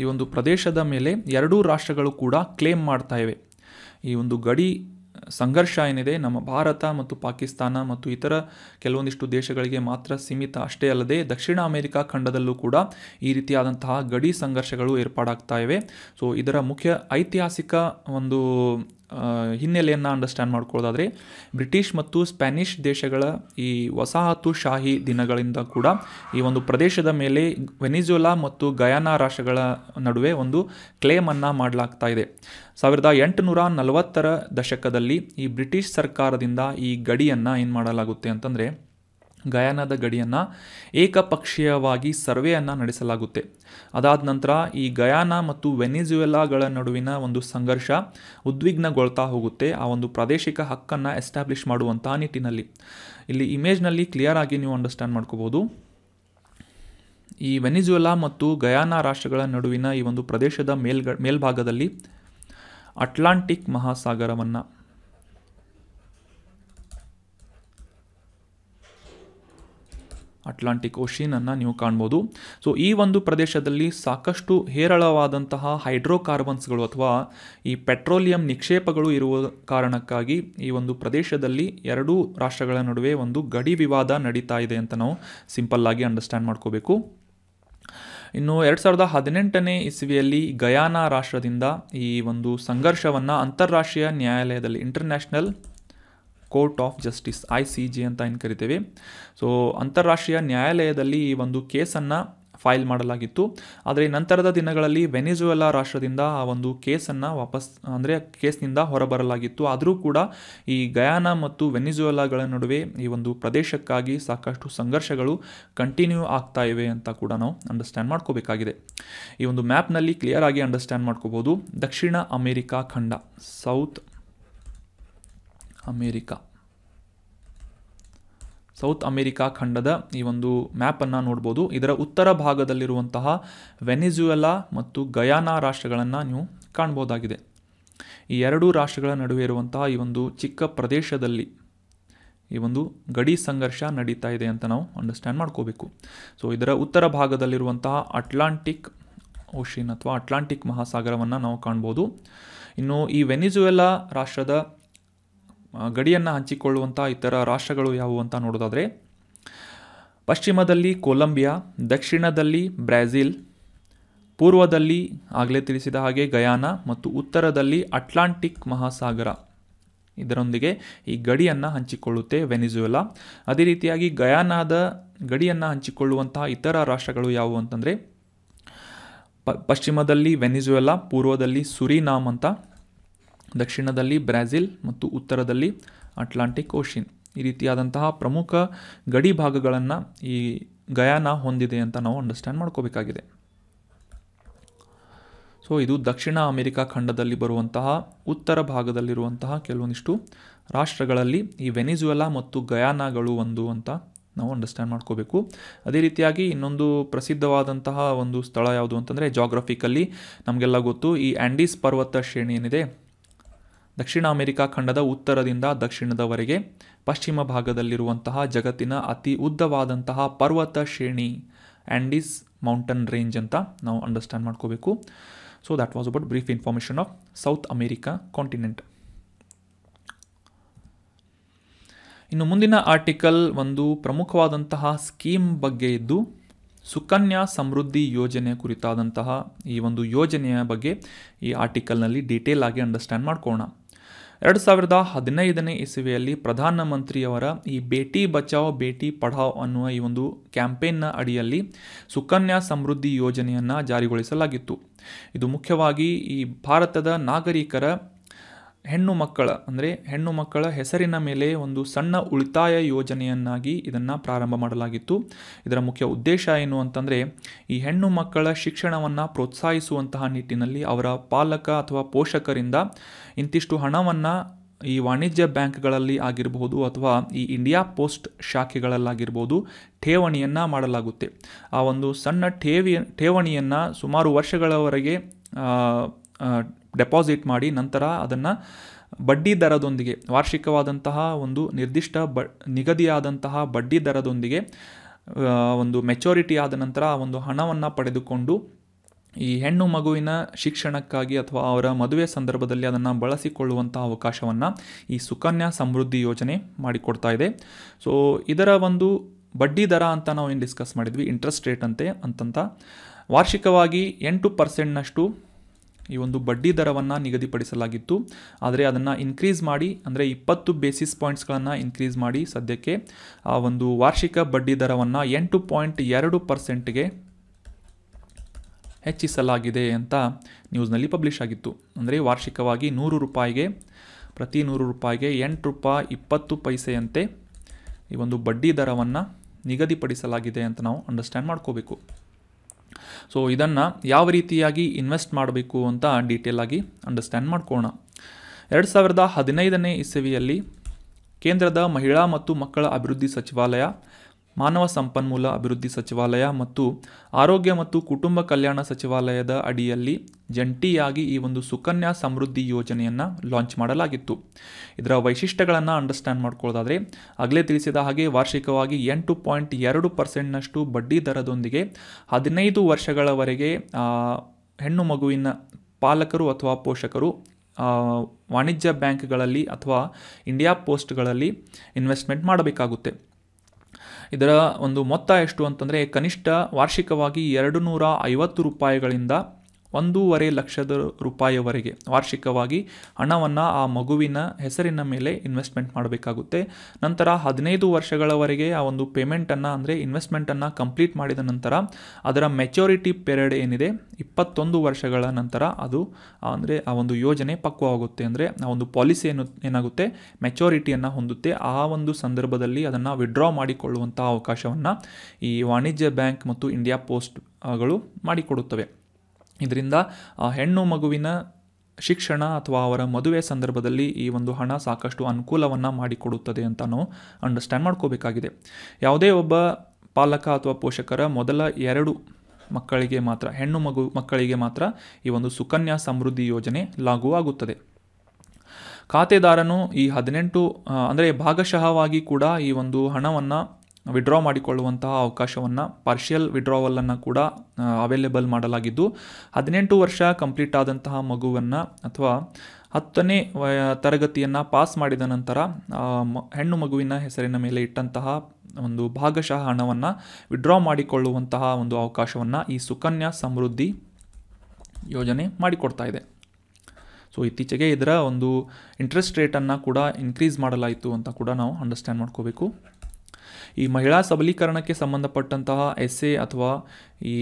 ಈ ಒಂದು ಪ್ರದೇಶದ ಮೇಲೆ ಎರಡೂ ರಾಷ್ಟ್ರಗಳು ಕೂಡ ಕ್ಲೇಮ್ ಮಾಡ್ತಾ ಇವೆ ಈ ಒಂದು ಗಡಿ ಸಂಘರ್ಷ ಏನಿದೆ ನಮ್ಮ ಭಾರತ ಮತ್ತು ಪಾಕಿಸ್ತಾನ ಮತ್ತು ಇತರ ಕೆಲವೊಂದಿಷ್ಟು ದೇಶಗಳಿಗೆ ಮಾತ್ರ ಸೀಮಿತ ಅಷ್ಟೇ ಅಲ್ಲದೆ ದಕ್ಷಿಣ ಅಮೆರಿಕ ಖಂಡದಲ್ಲೂ ಕೂಡ ಈ ರೀತಿಯಾದಂತಹ ಗಡಿ ಸಂಘರ್ಷಗಳು ಏರ್ಪಾಡಾಗ್ತಾ ಇವೆ ಸೊ ಇದರ ಮುಖ್ಯ ಐತಿಹಾಸಿಕ ಒಂದು ಹಿನ್ನೆಲೆಯನ್ನು ಅಂಡರ್ಸ್ಟ್ಯಾಂಡ್ ಮಾಡ್ಕೊಳ್ಳೋದಾದರೆ ಬ್ರಿಟಿಷ್ ಮತ್ತು ಸ್ಪ್ಯಾನಿಷ್ ದೇಶಗಳ ಈ ವಸಾಹತುಶಾಹಿ ದಿನಗಳಿಂದ ಕೂಡ ಈ ಒಂದು ಪ್ರದೇಶದ ಮೇಲೆ ವೆನಿಜುಲಾ ಮತ್ತು ಗಯಾನಾ ರಾಷ್ಟ್ರಗಳ ನಡುವೆ ಒಂದು ಕ್ಲೇಮನ್ನು ಮಾಡಲಾಗ್ತಾ ಇದೆ ಸಾವಿರದ ಎಂಟುನೂರ ನಲವತ್ತರ ದಶಕದಲ್ಲಿ ಈ ಬ್ರಿಟಿಷ್ ಸರ್ಕಾರದಿಂದ ಈ ಗಡಿಯನ್ನು ಏನು ಮಾಡಲಾಗುತ್ತೆ ಅಂತಂದರೆ ಗಯಾನದ ಗಡಿಯನ್ನು ಏಕಪಕ್ಷೀಯವಾಗಿ ಸರ್ವೆಯನ್ನು ನಡೆಸಲಾಗುತ್ತೆ ಅದಾದ ನಂತರ ಈ ಗಯಾನ ಮತ್ತು ವೆನಿಜುವೆಲಾಗಳ ನಡುವಿನ ಒಂದು ಸಂಘರ್ಷ ಉದ್ವಿಗ್ನಗೊಳ್ತಾ ಹೋಗುತ್ತೆ ಆ ಒಂದು ಪ್ರಾದೇಶಿಕ ಹಕ್ಕನ್ನು ಎಸ್ಟಾಬ್ಲಿಷ್ ಮಾಡುವಂತಹ ನಿಟ್ಟಿನಲ್ಲಿ ಇಲ್ಲಿ ಇಮೇಜ್ನಲ್ಲಿ ಕ್ಲಿಯರ್ ಆಗಿ ನೀವು ಅಂಡರ್ಸ್ಟ್ಯಾಂಡ್ ಮಾಡ್ಕೋಬೋದು ಈ ವೆನಿಜುವೆಲಾ ಮತ್ತು ಗಯಾನ ರಾಷ್ಟ್ರಗಳ ನಡುವಿನ ಈ ಒಂದು ಪ್ರದೇಶದ ಮೇಲ್ಗ ಮೇಲ್ಭಾಗದಲ್ಲಿ ಅಟ್ಲಾಂಟಿಕ್ ಮಹಾಸಾಗರವನ್ನು ಅಟ್ಲಾಂಟಿಕ್ ಅನ್ನು ನೀವು ಕಾಣ್ಬೋದು ಸೊ ಈ ಒಂದು ಪ್ರದೇಶದಲ್ಲಿ ಸಾಕಷ್ಟು ಹೇರಳವಾದಂತಹ ಹೈಡ್ರೋಕಾರ್ಬನ್ಸ್ಗಳು ಅಥವಾ ಈ ಪೆಟ್ರೋಲಿಯಂ ನಿಕ್ಷೇಪಗಳು ಇರುವ ಕಾರಣಕ್ಕಾಗಿ ಈ ಒಂದು ಪ್ರದೇಶದಲ್ಲಿ ಎರಡೂ ರಾಷ್ಟ್ರಗಳ ನಡುವೆ ಒಂದು ಗಡಿ ವಿವಾದ ನಡೀತಾ ಇದೆ ಅಂತ ನಾವು ಸಿಂಪಲ್ಲಾಗಿ ಅಂಡರ್ಸ್ಟ್ಯಾಂಡ್ ಮಾಡ್ಕೋಬೇಕು ಇನ್ನು ಎರಡು ಸಾವಿರದ ಹದಿನೆಂಟನೇ ಇಸವಿಯಲ್ಲಿ ಗಯಾನಾ ರಾಷ್ಟ್ರದಿಂದ ಈ ಒಂದು ಸಂಘರ್ಷವನ್ನು ಅಂತಾರಾಷ್ಟ್ರೀಯ ನ್ಯಾಯಾಲಯದಲ್ಲಿ international court of justice I C G ಅಂತ ಏನು ಕರಿತೇವೆ ಸೊ ಅಂತಾರಾಷ್ಟ್ರೀಯ ನ್ಯಾಯಾಲಯದಲ್ಲಿ ಈ ಒಂದು ಕೇಸನ್ನು ಫೈಲ್ ಮಾಡಲಾಗಿತ್ತು ಆದರೆ ನಂತರದ ದಿನಗಳಲ್ಲಿ ವೆನಿಜುವೆಲಾ ರಾಷ್ಟ್ರದಿಂದ ಆ ಒಂದು ಕೇಸನ್ನು ವಾಪಸ್ ಅಂದರೆ ಕೇಸ್ನಿಂದ ಹೊರಬರಲಾಗಿತ್ತು ಆದರೂ ಕೂಡ ಈ ಗಯಾನ ಮತ್ತು ವೆನಿಜುವೆಲಾಗಳ ನಡುವೆ ಈ ಒಂದು ಪ್ರದೇಶಕ್ಕಾಗಿ ಸಾಕಷ್ಟು ಸಂಘರ್ಷಗಳು ಕಂಟಿನ್ಯೂ ಆಗ್ತಾ ಇವೆ ಅಂತ ಕೂಡ ನಾವು ಅಂಡರ್ಸ್ಟ್ಯಾಂಡ್ ಮಾಡ್ಕೋಬೇಕಾಗಿದೆ ಈ ಒಂದು ಮ್ಯಾಪ್ನಲ್ಲಿ ಕ್ಲಿಯರ್ ಆಗಿ ಅಂಡರ್ಸ್ಟ್ಯಾಂಡ್ ಮಾಡ್ಕೋಬೋದು ದಕ್ಷಿಣ ಅಮೆರಿಕಾ ಖಂಡ ಸೌತ್ ಅಮೇರಿಕಾ ಸೌತ್ ಅಮೇರಿಕಾ ಖಂಡದ ಈ ಒಂದು ಮ್ಯಾಪನ್ನು ನೋಡ್ಬೋದು ಇದರ ಉತ್ತರ ಭಾಗದಲ್ಲಿರುವಂತಹ ವೆನಿಜುವೆಲಾ ಮತ್ತು ಗಯಾನಾ ರಾಷ್ಟ್ರಗಳನ್ನು ನೀವು ಕಾಣ್ಬೋದಾಗಿದೆ ಈ ಎರಡೂ ರಾಷ್ಟ್ರಗಳ ನಡುವೆ ಇರುವಂತಹ ಈ ಒಂದು ಚಿಕ್ಕ ಪ್ರದೇಶದಲ್ಲಿ ಈ ಒಂದು ಗಡಿ ಸಂಘರ್ಷ ನಡೀತಾ ಇದೆ ಅಂತ ನಾವು ಅಂಡರ್ಸ್ಟ್ಯಾಂಡ್ ಮಾಡ್ಕೋಬೇಕು ಸೊ ಇದರ ಉತ್ತರ ಭಾಗದಲ್ಲಿರುವಂತಹ ಅಟ್ಲಾಂಟಿಕ್ ಓಷಿನ್ ಅಥವಾ ಅಟ್ಲಾಂಟಿಕ್ ಮಹಾಸಾಗರವನ್ನು ನಾವು ಕಾಣ್ಬೋದು ಇನ್ನು ಈ ವೆನಿಜುವೆಲಾ ರಾಷ್ಟ್ರದ ಗಡಿಯನ್ನು ಹಂಚಿಕೊಳ್ಳುವಂಥ ಇತರ ರಾಷ್ಟ್ರಗಳು ಯಾವುವು ಅಂತ ನೋಡೋದಾದರೆ ಪಶ್ಚಿಮದಲ್ಲಿ ಕೊಲಂಬಿಯಾ ದಕ್ಷಿಣದಲ್ಲಿ ಬ್ರೆಜಿಲ್ ಪೂರ್ವದಲ್ಲಿ ಆಗಲೇ ತಿಳಿಸಿದ ಹಾಗೆ ಗಯಾನ ಮತ್ತು ಉತ್ತರದಲ್ಲಿ ಅಟ್ಲಾಂಟಿಕ್ ಮಹಾಸಾಗರ ಇದರೊಂದಿಗೆ ಈ ಗಡಿಯನ್ನು ಹಂಚಿಕೊಳ್ಳುತ್ತೆ ವೆನಿಜುವೆಲಾ ಅದೇ ರೀತಿಯಾಗಿ ಗಯಾನಾದ ಗಡಿಯನ್ನು ಹಂಚಿಕೊಳ್ಳುವಂತಹ ಇತರ ರಾಷ್ಟ್ರಗಳು ಯಾವುವು ಅಂತಂದರೆ ಪಶ್ಚಿಮದಲ್ಲಿ ವೆನಿಜುವೆಲಾ ಪೂರ್ವದಲ್ಲಿ ಸುರಿನಾಮ್ ಅಂತ ದಕ್ಷಿಣದಲ್ಲಿ ಬ್ರೆಜಿಲ್ ಮತ್ತು ಉತ್ತರದಲ್ಲಿ ಅಟ್ಲಾಂಟಿಕ್ ಓಷಿನ್ ಈ ರೀತಿಯಾದಂತಹ ಪ್ರಮುಖ ಗಡಿ ಭಾಗಗಳನ್ನು ಈ ಗಯಾನ ಹೊಂದಿದೆ ಅಂತ ನಾವು ಅಂಡರ್ಸ್ಟ್ಯಾಂಡ್ ಮಾಡ್ಕೋಬೇಕಾಗಿದೆ ಸೊ ಇದು ದಕ್ಷಿಣ ಅಮೆರಿಕಾ ಖಂಡದಲ್ಲಿ ಬರುವಂತಹ ಉತ್ತರ ಭಾಗದಲ್ಲಿರುವಂತಹ ಕೆಲವೊಂದಿಷ್ಟು ರಾಷ್ಟ್ರಗಳಲ್ಲಿ ಈ ವೆನಿಜುವೆಲಾ ಮತ್ತು ಗಯಾನಾಗಳು ಒಂದು ಅಂತ ನಾವು ಅಂಡರ್ಸ್ಟ್ಯಾಂಡ್ ಮಾಡ್ಕೋಬೇಕು ಅದೇ ರೀತಿಯಾಗಿ ಇನ್ನೊಂದು ಪ್ರಸಿದ್ಧವಾದಂತಹ ಒಂದು ಸ್ಥಳ ಯಾವುದು ಅಂತಂದರೆ ಜಾಗ್ರಫಿಕಲ್ಲಿ ನಮಗೆಲ್ಲ ಗೊತ್ತು ಈ ಆ್ಯಂಡೀಸ್ ಪರ್ವತ ಶ್ರೇಣಿ ಏನಿದೆ ದಕ್ಷಿಣ ಅಮೆರಿಕಾ ಖಂಡದ ಉತ್ತರದಿಂದ ದಕ್ಷಿಣದವರೆಗೆ ಪಶ್ಚಿಮ ಭಾಗದಲ್ಲಿರುವಂತಹ ಜಗತ್ತಿನ ಅತಿ ಉದ್ದವಾದಂತಹ ಪರ್ವತ ಶ್ರೇಣಿ ಆ್ಯಂಡೀಸ್ ಮೌಂಟನ್ ರೇಂಜ್ ಅಂತ ನಾವು ಅಂಡರ್ಸ್ಟ್ಯಾಂಡ್ ಮಾಡ್ಕೋಬೇಕು so that was about brief information of South America continent ಇನ್ನು ಮುಂದಿನ ಆರ್ಟಿಕಲ್ ಒಂದು ಪ್ರಮುಖವಾದಂತಹ ಸ್ಕೀಮ್ ಬಗ್ಗೆ ಇದ್ದು ಸುಕನ್ಯಾ ಸಮೃದ್ಧಿ ಯೋಜನೆ ಕುರಿತಾದಂತಹ ಈ ಒಂದು ಯೋಜನೆಯ ಬಗ್ಗೆ ಈ ಆರ್ಟಿಕಲ್ನಲ್ಲಿ ಡೀಟೇಲ್ ಆಗಿ ಅಂಡರ್ಸ್ಟ್ಯಾಂಡ್ ಮಾಡ್ಕೋಣ ಎರಡು ಸಾವಿರದ ಹದಿನೈದನೇ ಇಸವಿಯಲ್ಲಿ ಪ್ರಧಾನಮಂತ್ರಿಯವರ ಈ ಬೇಟಿ ಬಚಾವ್ ಬೇಟಿ ಪಢಾವ್ ಅನ್ನುವ ಈ ಒಂದು ಕ್ಯಾಂಪೇನ್ನ ಅಡಿಯಲ್ಲಿ ಸುಕನ್ಯಾ ಸಮೃದ್ಧಿ ಯೋಜನೆಯನ್ನು ಜಾರಿಗೊಳಿಸಲಾಗಿತ್ತು ಇದು ಮುಖ್ಯವಾಗಿ ಈ ಭಾರತದ ನಾಗರಿಕರ ಹೆಣ್ಣು ಮಕ್ಕಳ ಅಂದರೆ ಹೆಣ್ಣು ಮಕ್ಕಳ ಹೆಸರಿನ ಮೇಲೆ ಒಂದು ಸಣ್ಣ ಉಳಿತಾಯ ಯೋಜನೆಯನ್ನಾಗಿ ಇದನ್ನು ಪ್ರಾರಂಭ ಮಾಡಲಾಗಿತ್ತು ಇದರ ಮುಖ್ಯ ಉದ್ದೇಶ ಏನು ಅಂತಂದರೆ ಈ ಹೆಣ್ಣು ಮಕ್ಕಳ ಶಿಕ್ಷಣವನ್ನು ಪ್ರೋತ್ಸಾಹಿಸುವಂತಹ ನಿಟ್ಟಿನಲ್ಲಿ ಅವರ ಪಾಲಕ ಅಥವಾ ಪೋಷಕರಿಂದ ಇಂತಿಷ್ಟು ಹಣವನ್ನು ಈ ವಾಣಿಜ್ಯ ಬ್ಯಾಂಕ್ಗಳಲ್ಲಿ ಆಗಿರಬಹುದು ಅಥವಾ ಈ ಇಂಡಿಯಾ ಪೋಸ್ಟ್ ಶಾಖೆಗಳಲ್ಲಾಗಿರ್ಬೋದು ಠೇವಣಿಯನ್ನು ಮಾಡಲಾಗುತ್ತೆ ಆ ಒಂದು ಸಣ್ಣ ಠೇವಿಯ ಠೇವಣಿಯನ್ನು ಸುಮಾರು ವರ್ಷಗಳವರೆಗೆ ಡೆಪಾಸಿಟ್ ಮಾಡಿ ನಂತರ ಅದನ್ನು ಬಡ್ಡಿ ದರದೊಂದಿಗೆ ವಾರ್ಷಿಕವಾದಂತಹ ಒಂದು ನಿರ್ದಿಷ್ಟ ಬ ನಿಗದಿಯಾದಂತಹ ಬಡ್ಡಿ ದರದೊಂದಿಗೆ ಒಂದು ಮೆಚೋರಿಟಿ ಆದ ನಂತರ ಆ ಒಂದು ಹಣವನ್ನು ಪಡೆದುಕೊಂಡು ಈ ಹೆಣ್ಣು ಮಗುವಿನ ಶಿಕ್ಷಣಕ್ಕಾಗಿ ಅಥವಾ ಅವರ ಮದುವೆ ಸಂದರ್ಭದಲ್ಲಿ ಅದನ್ನು ಬಳಸಿಕೊಳ್ಳುವಂಥ ಅವಕಾಶವನ್ನು ಈ ಸುಕನ್ಯಾ ಸಮೃದ್ಧಿ ಯೋಜನೆ ಮಾಡಿಕೊಡ್ತಾ ಇದೆ ಸೊ ಇದರ ಒಂದು ಬಡ್ಡಿ ದರ ಅಂತ ನಾವು ಏನು ಡಿಸ್ಕಸ್ ಮಾಡಿದ್ವಿ ಇಂಟ್ರೆಸ್ಟ್ ರೇಟ್ ಅಂತೆ ಅಂತಂತ ವಾರ್ಷಿಕವಾಗಿ ಎಂಟು ಪರ್ಸೆಂಟ್ನಷ್ಟು ಈ ಒಂದು ಬಡ್ಡಿ ದರವನ್ನು ನಿಗದಿಪಡಿಸಲಾಗಿತ್ತು ಆದರೆ ಅದನ್ನು ಇನ್ಕ್ರೀಸ್ ಮಾಡಿ ಅಂದರೆ ಇಪ್ಪತ್ತು ಬೇಸಿಸ್ ಪಾಯಿಂಟ್ಸ್ಗಳನ್ನು ಇನ್ಕ್ರೀಸ್ ಮಾಡಿ ಸದ್ಯಕ್ಕೆ ಆ ಒಂದು ವಾರ್ಷಿಕ ಬಡ್ಡಿ ದರವನ್ನು ಎಂಟು ಪಾಯಿಂಟ್ ಎರಡು ಪರ್ಸೆಂಟ್ಗೆ ಹೆಚ್ಚಿಸಲಾಗಿದೆ ಅಂತ ನ್ಯೂಸ್ನಲ್ಲಿ ಪಬ್ಲಿಷ್ ಆಗಿತ್ತು ಅಂದರೆ ವಾರ್ಷಿಕವಾಗಿ ನೂರು ರೂಪಾಯಿಗೆ ಪ್ರತಿ ನೂರು ರೂಪಾಯಿಗೆ ಎಂಟು ರೂಪಾಯಿ ಇಪ್ಪತ್ತು ಪೈಸೆಯಂತೆ ಈ ಒಂದು ಬಡ್ಡಿ ದರವನ್ನು ನಿಗದಿಪಡಿಸಲಾಗಿದೆ ಅಂತ ನಾವು ಅಂಡರ್ಸ್ಟ್ಯಾಂಡ್ ಮಾಡ್ಕೋಬೇಕು ಸೊ ಇದನ್ನು ಯಾವ ರೀತಿಯಾಗಿ ಇನ್ವೆಸ್ಟ್ ಮಾಡಬೇಕು ಅಂತ ಡೀಟೇಲ್ ಆಗಿ ಅಂಡರ್ಸ್ಟ್ಯಾಂಡ್ ಮಾಡ್ಕೋಣ ಎರಡು ಸಾವಿರದ ಹದಿನೈದನೇ ಇಸವಿಯಲ್ಲಿ ಕೇಂದ್ರದ ಮಹಿಳಾ ಮತ್ತು ಮಕ್ಕಳ ಅಭಿವೃದ್ಧಿ ಸಚಿವಾಲಯ ಮಾನವ ಸಂಪನ್ಮೂಲ ಅಭಿವೃದ್ಧಿ ಸಚಿವಾಲಯ ಮತ್ತು ಆರೋಗ್ಯ ಮತ್ತು ಕುಟುಂಬ ಕಲ್ಯಾಣ ಸಚಿವಾಲಯದ ಅಡಿಯಲ್ಲಿ ಜಂಟಿಯಾಗಿ ಈ ಒಂದು ಸುಕನ್ಯಾ ಸಮೃದ್ಧಿ ಯೋಜನೆಯನ್ನು ಲಾಂಚ್ ಮಾಡಲಾಗಿತ್ತು ಇದರ ವೈಶಿಷ್ಟ್ಯಗಳನ್ನು ಅಂಡರ್ಸ್ಟ್ಯಾಂಡ್ ಮಾಡ್ಕೊಳ್ಳೋದಾದರೆ ಅಗಲೇ ತಿಳಿಸಿದ ಹಾಗೆ ವಾರ್ಷಿಕವಾಗಿ ಎಂಟು ಪಾಯಿಂಟ್ ಎರಡು ಪರ್ಸೆಂಟ್ನಷ್ಟು ಬಡ್ಡಿ ದರದೊಂದಿಗೆ ಹದಿನೈದು ವರ್ಷಗಳವರೆಗೆ ಹೆಣ್ಣು ಮಗುವಿನ ಪಾಲಕರು ಅಥವಾ ಪೋಷಕರು ವಾಣಿಜ್ಯ ಬ್ಯಾಂಕ್ಗಳಲ್ಲಿ ಅಥವಾ ಇಂಡಿಯಾ ಪೋಸ್ಟ್ಗಳಲ್ಲಿ ಇನ್ವೆಸ್ಟ್ಮೆಂಟ್ ಮಾಡಬೇಕಾಗುತ್ತೆ ಇದರ ಒಂದು ಮೊತ್ತ ಎಷ್ಟು ಅಂತಂದರೆ ಕನಿಷ್ಠ ವಾರ್ಷಿಕವಾಗಿ ಎರಡು ನೂರ ಐವತ್ತು ರೂಪಾಯಿಗಳಿಂದ ಒಂದೂವರೆ ಲಕ್ಷದ ರೂಪಾಯಿವರೆಗೆ ವಾರ್ಷಿಕವಾಗಿ ಹಣವನ್ನು ಆ ಮಗುವಿನ ಹೆಸರಿನ ಮೇಲೆ ಇನ್ವೆಸ್ಟ್ಮೆಂಟ್ ಮಾಡಬೇಕಾಗುತ್ತೆ ನಂತರ ಹದಿನೈದು ವರ್ಷಗಳವರೆಗೆ ಆ ಒಂದು ಪೇಮೆಂಟನ್ನು ಅಂದರೆ ಇನ್ವೆಸ್ಟ್ಮೆಂಟನ್ನು ಕಂಪ್ಲೀಟ್ ಮಾಡಿದ ನಂತರ ಅದರ ಮೆಚೋರಿಟಿ ಪೀರಿಯಡ್ ಏನಿದೆ ಇಪ್ಪತ್ತೊಂದು ವರ್ಷಗಳ ನಂತರ ಅದು ಅಂದರೆ ಆ ಒಂದು ಯೋಜನೆ ಪಕ್ವವಾಗುತ್ತೆ ಅಂದರೆ ಆ ಒಂದು ಪಾಲಿಸಿ ಏನು ಏನಾಗುತ್ತೆ ಮೆಚೋರಿಟಿಯನ್ನು ಹೊಂದುತ್ತೆ ಆ ಒಂದು ಸಂದರ್ಭದಲ್ಲಿ ಅದನ್ನು ವಿಡ್ರಾ ಮಾಡಿಕೊಳ್ಳುವಂಥ ಅವಕಾಶವನ್ನು ಈ ವಾಣಿಜ್ಯ ಬ್ಯಾಂಕ್ ಮತ್ತು ಇಂಡಿಯಾ ಪೋಸ್ಟ್ಗಳು ಮಾಡಿಕೊಡುತ್ತವೆ ಇದರಿಂದ ಹೆಣ್ಣು ಮಗುವಿನ ಶಿಕ್ಷಣ ಅಥವಾ ಅವರ ಮದುವೆ ಸಂದರ್ಭದಲ್ಲಿ ಈ ಒಂದು ಹಣ ಸಾಕಷ್ಟು ಅನುಕೂಲವನ್ನು ಮಾಡಿಕೊಡುತ್ತದೆ ಅಂತ ನಾವು ಅಂಡರ್ಸ್ಟ್ಯಾಂಡ್ ಮಾಡ್ಕೋಬೇಕಾಗಿದೆ ಯಾವುದೇ ಒಬ್ಬ ಪಾಲಕ ಅಥವಾ ಪೋಷಕರ ಮೊದಲ ಎರಡು ಮಕ್ಕಳಿಗೆ ಮಾತ್ರ ಹೆಣ್ಣು ಮಗು ಮಕ್ಕಳಿಗೆ ಮಾತ್ರ ಈ ಒಂದು ಸುಕನ್ಯಾ ಸಮೃದ್ಧಿ ಯೋಜನೆ ಲಾಗುವಾಗುತ್ತದೆ ಖಾತೆದಾರನು ಈ ಹದಿನೆಂಟು ಅಂದರೆ ಭಾಗಶಃವಾಗಿ ಕೂಡ ಈ ಒಂದು ಹಣವನ್ನು ವಿಡ್ರಾ ಮಾಡಿಕೊಳ್ಳುವಂತಹ ಅವಕಾಶವನ್ನು ಪಾರ್ಷಿಯಲ್ ವಿಡ್ರಾವಲನ್ನು ಕೂಡ ಅವೈಲೇಬಲ್ ಮಾಡಲಾಗಿದ್ದು ಹದಿನೆಂಟು ವರ್ಷ ಕಂಪ್ಲೀಟ್ ಆದಂತಹ ಮಗುವನ್ನು ಅಥವಾ ಹತ್ತನೇ ತರಗತಿಯನ್ನು ಪಾಸ್ ಮಾಡಿದ ನಂತರ ಹೆಣ್ಣು ಮಗುವಿನ ಹೆಸರಿನ ಮೇಲೆ ಇಟ್ಟಂತಹ ಒಂದು ಭಾಗಶಃ ಹಣವನ್ನು ವಿಡ್ರಾ ಮಾಡಿಕೊಳ್ಳುವಂತಹ ಒಂದು ಅವಕಾಶವನ್ನು ಈ ಸುಕನ್ಯಾ ಸಮೃದ್ಧಿ ಯೋಜನೆ ಮಾಡಿಕೊಡ್ತಾ ಇದೆ ಸೊ ಇತ್ತೀಚೆಗೆ ಇದರ ಒಂದು ಇಂಟ್ರೆಸ್ಟ್ ರೇಟನ್ನು ಕೂಡ ಇನ್ಕ್ರೀಸ್ ಮಾಡಲಾಯಿತು ಅಂತ ಕೂಡ ನಾವು ಅಂಡರ್ಸ್ಟ್ಯಾಂಡ್ ಮಾಡ್ಕೋಬೇಕು ಈ ಮಹಿಳಾ ಸಬಲೀಕರಣಕ್ಕೆ ಸಂಬಂಧಪಟ್ಟಂತಹ ಎ ಅಥವಾ ಈ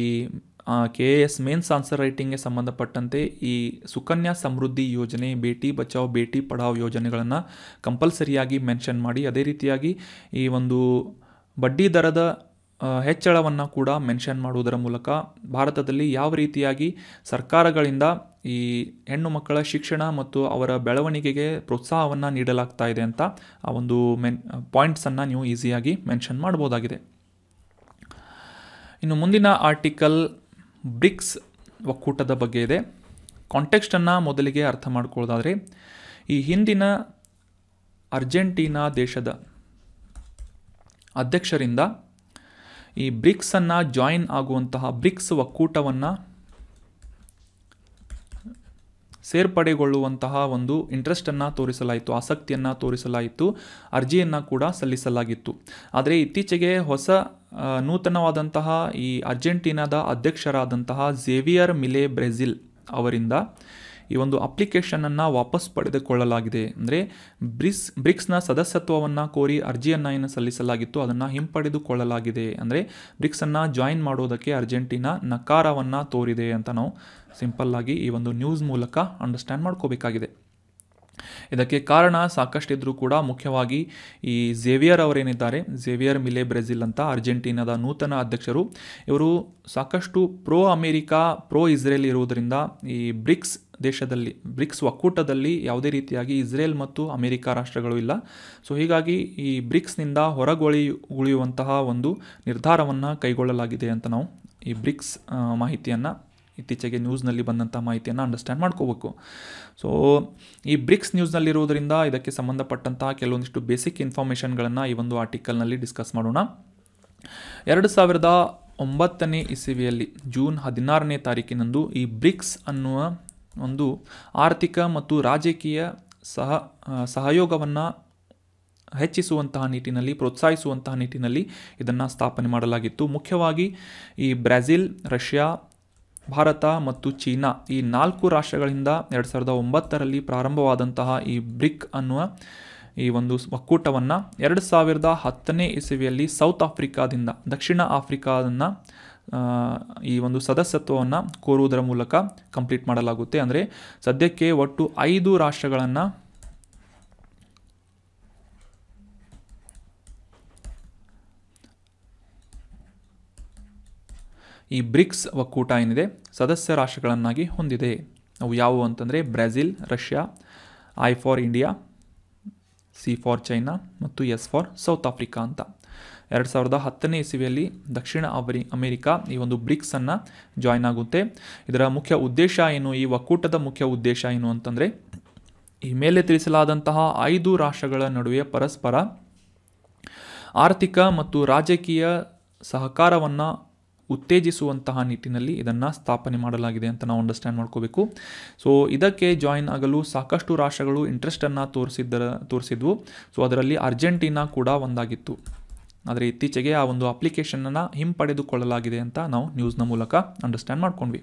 K A S mains answer ರೈಟಿಂಗ್ಗೆ ಸಂಬಂಧಪಟ್ಟಂತೆ ಈ ಸುಕನ್ಯಾ ಸಮೃದ್ಧಿ ಯೋಜನೆ ಬೇಟಿ ಬಚಾವ್ ಬೇಟಿ ಪಡಾವ್ ಯೋಜನೆಗಳನ್ನು ಕಂಪಲ್ಸರಿಯಾಗಿ ಮೆನ್ಷನ್ ಮಾಡಿ ಅದೇ ರೀತಿಯಾಗಿ ಈ ಒಂದು ಬಡ್ಡಿ ದರದ ಹೆಚ್ಚಳವನ್ನು ಕೂಡ ಮೆನ್ಷನ್ ಮಾಡುವುದರ ಮೂಲಕ ಭಾರತದಲ್ಲಿ ಯಾವ ರೀತಿಯಾಗಿ ಸರ್ಕಾರಗಳಿಂದ ಈ ಹೆಣ್ಣು ಮಕ್ಕಳ ಶಿಕ್ಷಣ ಮತ್ತು ಅವರ ಬೆಳವಣಿಗೆಗೆ ಪ್ರೋತ್ಸಾಹವನ್ನು ನೀಡಲಾಗ್ತಾ ಇದೆ ಅಂತ ಆ ಒಂದು ಮೆನ್ ಪಾಯಿಂಟ್ಸನ್ನು ನೀವು ಈಸಿಯಾಗಿ ಮೆನ್ಷನ್ ಮಾಡ್ಬೋದಾಗಿದೆ ಇನ್ನು ಮುಂದಿನ ಆರ್ಟಿಕಲ್ ಬ್ರಿಕ್ಸ್ ಒಕ್ಕೂಟದ ಬಗ್ಗೆ ಇದೆ ಕಾಂಟೆಕ್ಸ್ಟನ್ನು ಮೊದಲಿಗೆ ಅರ್ಥ ಮಾಡ್ಕೊಳ್ಳೋದಾದರೆ ಈ ಹಿಂದಿನ ಅರ್ಜೆಂಟೀನಾ ದೇಶದ ಅಧ್ಯಕ್ಷರಿಂದ ಈ ಬ್ರಿಕ್ಸನ್ನು ಜಾಯಿನ್ ಆಗುವಂತಹ ಬ್ರಿಕ್ಸ್ ಒಕ್ಕೂಟವನ್ನು ಸೇರ್ಪಡೆಗೊಳ್ಳುವಂತಹ ಒಂದು ಇಂಟ್ರೆಸ್ಟನ್ನು ತೋರಿಸಲಾಯಿತು ಆಸಕ್ತಿಯನ್ನು ತೋರಿಸಲಾಯಿತು ಅರ್ಜಿಯನ್ನು ಕೂಡ ಸಲ್ಲಿಸಲಾಗಿತ್ತು ಆದರೆ ಇತ್ತೀಚೆಗೆ ಹೊಸ ನೂತನವಾದಂತಹ ಈ ಅರ್ಜೆಂಟೀನಾದ ಅಧ್ಯಕ್ಷರಾದಂತಹ ಝೇವಿಯರ್ ಮಿಲೆ ಬ್ರೆಜಿಲ್ ಅವರಿಂದ ಈ ಒಂದು ಅಪ್ಲಿಕೇಶನನ್ನು ವಾಪಸ್ ಪಡೆದುಕೊಳ್ಳಲಾಗಿದೆ ಅಂದರೆ ಬ್ರಿಸ್ ಬ್ರಿಕ್ಸ್ನ ಸದಸ್ಯತ್ವವನ್ನು ಕೋರಿ ಅರ್ಜಿಯನ್ನು ಏನು ಸಲ್ಲಿಸಲಾಗಿತ್ತು ಅದನ್ನು ಹಿಂಪಡೆದುಕೊಳ್ಳಲಾಗಿದೆ ಅಂದರೆ ಬ್ರಿಕ್ಸನ್ನು ಜಾಯಿನ್ ಮಾಡೋದಕ್ಕೆ ಅರ್ಜೆಂಟೀನಾ ನಕಾರವನ್ನು ತೋರಿದೆ ಅಂತ ನಾವು ಸಿಂಪಲ್ಲಾಗಿ ಈ ಒಂದು ನ್ಯೂಸ್ ಮೂಲಕ ಅಂಡರ್ಸ್ಟ್ಯಾಂಡ್ ಮಾಡ್ಕೋಬೇಕಾಗಿದೆ ಇದಕ್ಕೆ ಕಾರಣ ಸಾಕಷ್ಟಿದ್ದರೂ ಕೂಡ ಮುಖ್ಯವಾಗಿ ಈ ಝೇವಿಯರ್ ಅವರೇನಿದ್ದಾರೆ ಝೇವಿಯರ್ ಮಿಲೆ ಬ್ರೆಜಿಲ್ ಅಂತ ಅರ್ಜೆಂಟೀನಾದ ನೂತನ ಅಧ್ಯಕ್ಷರು ಇವರು ಸಾಕಷ್ಟು ಪ್ರೋ ಅಮೇರಿಕಾ ಪ್ರೋ ಇಸ್ರೇಲ್ ಇರುವುದರಿಂದ ಈ ಬ್ರಿಕ್ಸ್ ದೇಶದಲ್ಲಿ ಬ್ರಿಕ್ಸ್ ಒಕ್ಕೂಟದಲ್ಲಿ ಯಾವುದೇ ರೀತಿಯಾಗಿ ಇಸ್ರೇಲ್ ಮತ್ತು ಅಮೆರಿಕ ರಾಷ್ಟ್ರಗಳು ಇಲ್ಲ ಸೊ ಹೀಗಾಗಿ ಈ ಬ್ರಿಕ್ಸ್ನಿಂದ ಹೊರಗೊಳಿ ಉಳಿಯುವಂತಹ ಒಂದು ನಿರ್ಧಾರವನ್ನು ಕೈಗೊಳ್ಳಲಾಗಿದೆ ಅಂತ ನಾವು ಈ ಬ್ರಿಕ್ಸ್ ಮಾಹಿತಿಯನ್ನು ಇತ್ತೀಚೆಗೆ ನ್ಯೂಸ್ನಲ್ಲಿ ಬಂದಂಥ ಮಾಹಿತಿಯನ್ನು ಅಂಡರ್ಸ್ಟ್ಯಾಂಡ್ ಮಾಡ್ಕೋಬೇಕು ಸೊ ಈ ಬ್ರಿಕ್ಸ್ ನ್ಯೂಸ್ನಲ್ಲಿರುವುದರಿಂದ ಇದಕ್ಕೆ ಸಂಬಂಧಪಟ್ಟಂತಹ ಕೆಲವೊಂದಿಷ್ಟು ಬೇಸಿಕ್ ಇನ್ಫಾರ್ಮೇಷನ್ಗಳನ್ನು ಈ ಒಂದು ಆರ್ಟಿಕಲ್ನಲ್ಲಿ ಡಿಸ್ಕಸ್ ಮಾಡೋಣ ಎರಡು ಸಾವಿರದ ಒಂಬತ್ತನೇ ಇಸವಿಯಲ್ಲಿ ಜೂನ್ ಹದಿನಾರನೇ ತಾರೀಕಿನಂದು ಈ ಬ್ರಿಕ್ಸ್ ಅನ್ನುವ ಒಂದು ಆರ್ಥಿಕ ಮತ್ತು ರಾಜಕೀಯ ಸಹ ಸಹಯೋಗವನ್ನು ಹೆಚ್ಚಿಸುವಂತಹ ನಿಟ್ಟಿನಲ್ಲಿ ಪ್ರೋತ್ಸಾಹಿಸುವಂತಹ ನಿಟ್ಟಿನಲ್ಲಿ ಇದನ್ನು ಸ್ಥಾಪನೆ ಮಾಡಲಾಗಿತ್ತು ಮುಖ್ಯವಾಗಿ ಈ ಬ್ರೆಜಿಲ್ ರಷ್ಯಾ ಭಾರತ ಮತ್ತು ಚೀನಾ ಈ ನಾಲ್ಕು ರಾಷ್ಟ್ರಗಳಿಂದ ಎರಡು ಸಾವಿರದ ಒಂಬತ್ತರಲ್ಲಿ ಪ್ರಾರಂಭವಾದಂತಹ ಈ ಬ್ರಿಕ್ ಅನ್ನುವ ಈ ಒಂದು ಒಕ್ಕೂಟವನ್ನು ಎರಡು ಸಾವಿರದ ಹತ್ತನೇ ಇಸವಿಯಲ್ಲಿ ಸೌತ್ ಆಫ್ರಿಕಾದಿಂದ ದಕ್ಷಿಣ ಆಫ್ರಿಕಾದನ್ನು ಈ ಒಂದು ಸದಸ್ಯತ್ವವನ್ನು ಕೋರುವುದರ ಮೂಲಕ ಕಂಪ್ಲೀಟ್ ಮಾಡಲಾಗುತ್ತೆ ಅಂದರೆ ಸದ್ಯಕ್ಕೆ ಒಟ್ಟು ಐದು ರಾಷ್ಟ್ರಗಳನ್ನು ಈ ಬ್ರಿಕ್ಸ್ ಒಕ್ಕೂಟ ಏನಿದೆ ಸದಸ್ಯ ರಾಷ್ಟ್ರಗಳನ್ನಾಗಿ ಹೊಂದಿದೆ ಅವು ಯಾವುವು ಅಂತಂದರೆ Brazil Russia I for India C for China ಮತ್ತು ಎಸ್ ಫಾರ್ ಸೌತ್ ಆಫ್ರಿಕಾ ಅಂತ ಎರಡು ಸಾವಿರದ ಹತ್ತನೇ ಇಸವಿಯಲ್ಲಿ ದಕ್ಷಿಣ ಅವರಿ ಅಮೆರಿಕ ಈ ಒಂದು ಬ್ರಿಕ್ಸನ್ನು ಜಾಯ್ನ್ ಆಗುತ್ತೆ ಇದರ ಮುಖ್ಯ ಉದ್ದೇಶ ಏನು ಈ ಒಕ್ಕೂಟದ ಮುಖ್ಯ ಉದ್ದೇಶ ಏನು ಅಂತಂದರೆ ಈ ಮೇಲೆ ತಿಳಿಸಲಾದಂತಹ ಐದು ರಾಷ್ಟ್ರಗಳ ನಡುವೆ ಪರಸ್ಪರ ಆರ್ಥಿಕ ಮತ್ತು ರಾಜಕೀಯ ಸಹಕಾರವನ್ನು ಉತ್ತೇಜಿಸುವಂತಹ ನಿಟ್ಟಿನಲ್ಲಿ ಇದನ್ನು ಸ್ಥಾಪನೆ ಮಾಡಲಾಗಿದೆ ಅಂತ ನಾವು ಅಂಡರ್ಸ್ಟ್ಯಾಂಡ್ ಮಾಡ್ಕೋಬೇಕು ಸೊ ಇದಕ್ಕೆ ಜಾಯಿನ್ ಆಗಲು ಸಾಕಷ್ಟು ರಾಷ್ಟ್ರಗಳು ಇಂಟ್ರೆಸ್ಟನ್ನು ತೋರಿಸಿದ್ದರ ತೋರಿಸಿದ್ವು ಸೊ ಅದರಲ್ಲಿ ಅರ್ಜೆಂಟೀನಾ ಕೂಡ ಒಂದಾಗಿತ್ತು ಆದರೆ ಇತ್ತೀಚೆಗೆ ಆ ಒಂದು ಅಪ್ಲಿಕೇಶನನ್ನು ಹಿಂಪಡೆದುಕೊಳ್ಳಲಾಗಿದೆ ಅಂತ ನಾವು ನ್ಯೂಸ್ನ ಮೂಲಕ ಅಂಡರ್ಸ್ಟ್ಯಾಂಡ್ ಮಾಡ್ಕೊಂಡ್ವಿ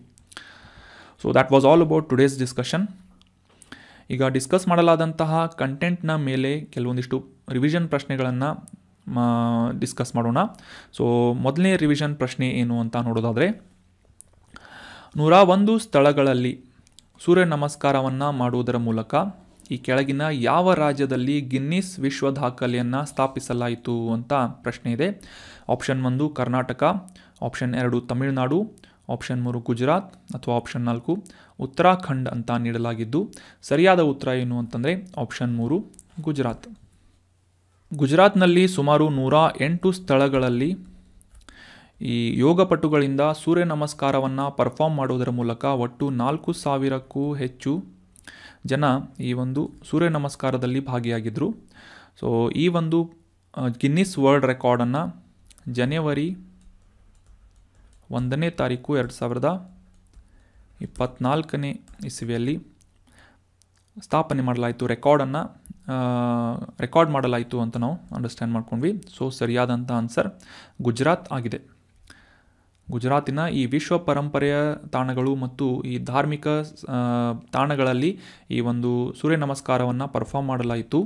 so that was all about today's discussion ಈಗ ಡಿಸ್ಕಸ್ ಮಾಡಲಾದಂತಹ ಕಂಟೆಂಟ್ನ ಮೇಲೆ ಕೆಲವೊಂದಿಷ್ಟು ರಿವಿಷನ್ ಪ್ರಶ್ನೆಗಳನ್ನು ಡಿಸ್ಕಸ್ ಮಾಡೋಣ ಸೊ ಮೊದಲನೇ ರಿವಿಷನ್ ಪ್ರಶ್ನೆ ಏನು ಅಂತ ನೋಡೋದಾದರೆ ನೂರ ಒಂದು ಸ್ಥಳಗಳಲ್ಲಿ ಸೂರ್ಯ ನಮಸ್ಕಾರವನ್ನು ಮಾಡುವುದರ ಮೂಲಕ ಈ ಕೆಳಗಿನ ಯಾವ ರಾಜ್ಯದಲ್ಲಿ ಗಿನ್ನಿಸ್ ವಿಶ್ವ ದಾಖಲೆಯನ್ನು ಸ್ಥಾಪಿಸಲಾಯಿತು ಅಂತ ಪ್ರಶ್ನೆ ಇದೆ ಆಪ್ಷನ್ ಒಂದು ಕರ್ನಾಟಕ ಆಪ್ಷನ್ ಎರಡು ತಮಿಳುನಾಡು ಆಪ್ಷನ್ ಮೂರು ಗುಜರಾತ್ ಅಥವಾ ಆಪ್ಷನ್ ನಾಲ್ಕು ಉತ್ತರಾಖಂಡ್ ಅಂತ ನೀಡಲಾಗಿದ್ದು ಸರಿಯಾದ ಉತ್ತರ ಏನು ಅಂತಂದರೆ ಆಪ್ಷನ್ ಮೂರು ಗುಜರಾತ್ ಗುಜರಾತ್ನಲ್ಲಿ ಸುಮಾರು ನೂರ ಎಂಟು ಸ್ಥಳಗಳಲ್ಲಿ ಈ ಯೋಗಪಟುಗಳಿಂದ ಸೂರ್ಯ ನಮಸ್ಕಾರವನ್ನು ಪರ್ಫಾಮ್ ಮಾಡೋದರ ಮೂಲಕ ಒಟ್ಟು ನಾಲ್ಕು ಸಾವಿರಕ್ಕೂ ಹೆಚ್ಚು ಜನ ಈ ಒಂದು ಸೂರ್ಯ ನಮಸ್ಕಾರದಲ್ಲಿ ಭಾಗಿಯಾಗಿದ್ದರು ಸೊ ಈ ಒಂದು ಗಿನ್ನಿಸ್ ವರ್ಲ್ಡ್ ರೆಕಾರ್ಡನ್ನು ಜನವರಿ ಒಂದನೇ ತಾರೀಕು ಎರಡು ಸಾವಿರದ ಇಪ್ಪತ್ತ್ನಾಲ್ಕನೇ ಇಸವಿಯಲ್ಲಿ ಸ್ಥಾಪನೆ ಮಾಡಲಾಯಿತು ರೆಕಾರ್ಡನ್ನು ರೆಕಾರ್ಡ್ ಮಾಡಲಾಯಿತು ಅಂತ ನಾವು ಅಂಡರ್ಸ್ಟ್ಯಾಂಡ್ ಮಾಡ್ಕೊಂಡ್ವಿ ಸೊ ಸರಿಯಾದಂಥ ಆನ್ಸರ್ ಗುಜರಾತ್ ಆಗಿದೆ ಗುಜರಾತಿನ ಈ ವಿಶ್ವ ಪರಂಪರೆಯ ತಾಣಗಳು ಮತ್ತು ಈ ಧಾರ್ಮಿಕ ತಾಣಗಳಲ್ಲಿ ಈ ಒಂದು ಸೂರ್ಯ ನಮಸ್ಕಾರವನ್ನು ಪರ್ಫಾರ್ಮ್ ಮಾಡಲಾಯಿತು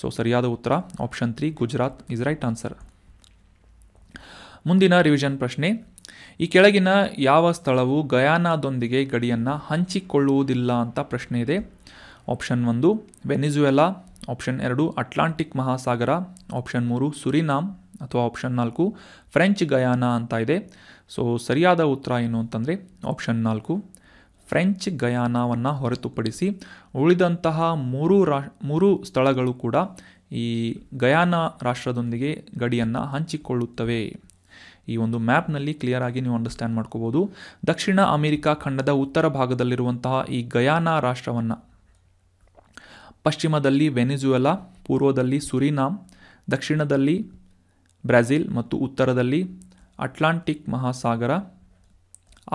ಸೊ ಸರಿಯಾದ ಉತ್ತರ option three Gujarat is right answer ಮುಂದಿನ ರಿವಿಷನ್ ಪ್ರಶ್ನೆ ಈ ಕೆಳಗಿನ ಯಾವ ಸ್ಥಳವು ಗಯಾನಾದೊಂದಿಗೆ ಗಡಿಯನ್ನು ಹಂಚಿಕೊಳ್ಳುವುದಿಲ್ಲ ಅಂತ ಪ್ರಶ್ನೆ ಇದೆ ಆಪ್ಷನ್ ಒಂದು ವೆನಿಜುವೆಲಾ ಆಪ್ಷನ್ ಎರಡು ಅಟ್ಲಾಂಟಿಕ್ ಮಹಾಸಾಗರ ಆಪ್ಷನ್ ಮೂರು ಸುರಿನಾಮ್ ಅಥವಾ ಆಪ್ಷನ್ ನಾಲ್ಕು ಫ್ರೆಂಚ್ ಗಯಾನ ಅಂತ ಇದೆ ಸೊ ಸರಿಯಾದ ಉತ್ತರ ಏನು ಅಂತಂದರೆ ಆಪ್ಷನ್ ನಾಲ್ಕು ಫ್ರೆಂಚ್ ಗಯಾನವನ್ನು ಹೊರತುಪಡಿಸಿ ಉಳಿದಂತಹ ಮೂರು ರಾ ಮೂರು ಸ್ಥಳಗಳು ಕೂಡ ಈ ಗಯಾನ ರಾಷ್ಟ್ರದೊಂದಿಗೆ ಗಡಿಯನ್ನು ಹಂಚಿಕೊಳ್ಳುತ್ತವೆ ಈ ಒಂದು ಮ್ಯಾಪ್ನಲ್ಲಿ ಕ್ಲಿಯರ್ ಆಗಿ ನೀವು ಅಂಡರ್ಸ್ಟ್ಯಾಂಡ್ ಮಾಡ್ಕೋಬೋದು ದಕ್ಷಿಣ ಅಮೆರಿಕಾ ಖಂಡದ ಉತ್ತರ ಭಾಗದಲ್ಲಿರುವಂತಹ ಈ ಗಯಾನ ರಾಷ್ಟ್ರವನ್ನು ಪಶ್ಚಿಮದಲ್ಲಿ ವೆನೆಜುವೆಲಾ ಪೂರ್ವದಲ್ಲಿ ಸುರಿನಾಮ್ ದಕ್ಷಿಣದಲ್ಲಿ ಬ್ರೆಜಿಲ್ ಮತ್ತು ಉತ್ತರದಲ್ಲಿ ಅಟ್ಲಾಂಟಿಕ್ ಮಹಾಸಾಗರ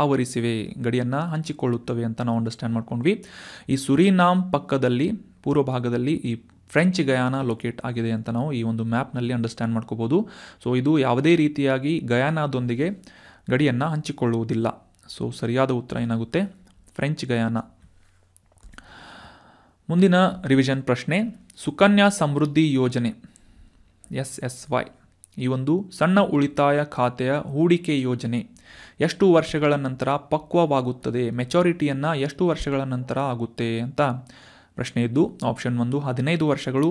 ಆವರಿಸಿವೆ ಗಡಿಯನ್ನು ಹಂಚಿಕೊಳ್ಳುತ್ತವೆ ಅಂತ ನಾವು ಅಂಡರ್ಸ್ಟ್ಯಾಂಡ್ ಮಾಡ್ಕೊಂಡ್ವಿ ಈ ಸುರಿನಾಮ್ ಪಕ್ಕದಲ್ಲಿ ಪೂರ್ವ ಭಾಗದಲ್ಲಿ ಈ ಫ್ರೆಂಚ್ ಗಯಾನ ಲೊಕೇಟ್ ಆಗಿದೆ ಅಂತ ನಾವು ಈ ಒಂದು ಮ್ಯಾಪ್ನಲ್ಲಿ ಅಂಡರ್ಸ್ಟ್ಯಾಂಡ್ ಮಾಡ್ಕೋಬೋದು ಸೊ ಇದು ಯಾವುದೇ ರೀತಿಯಾಗಿ ಗಯಾನದೊಂದಿಗೆ ಗಡಿಯನ್ನು ಹಂಚಿಕೊಳ್ಳುವುದಿಲ್ಲ ಸೊ ಸರಿಯಾದ ಉತ್ತರ ಏನಾಗುತ್ತೆ ಫ್ರೆಂಚ್ ಗಯಾನ ಮುಂದಿನ ರಿವಿಷನ್ ಪ್ರಶ್ನೆ ಸುಕನ್ಯಾ ಸಮೃದ್ಧಿ ಯೋಜನೆ ಎಸ್ ಎಸ್ ವೈ ಈ ಒಂದು ಸಣ್ಣ ಉಳಿತಾಯ ಖಾತೆಯ ಹೂಡಿಕೆ ಯೋಜನೆ ಎಷ್ಟು ವರ್ಷಗಳ ನಂತರ ಪಕ್ವವಾಗುತ್ತದೆ ಮೆಚಾರಿಟಿಯನ್ನು ಎಷ್ಟು ವರ್ಷಗಳ ನಂತರ ಆಗುತ್ತೆ ಅಂತ ಪ್ರಶ್ನೆ ಇದ್ದು ಆಪ್ಷನ್ ಒಂದು ಹದಿನೈದು ವರ್ಷಗಳು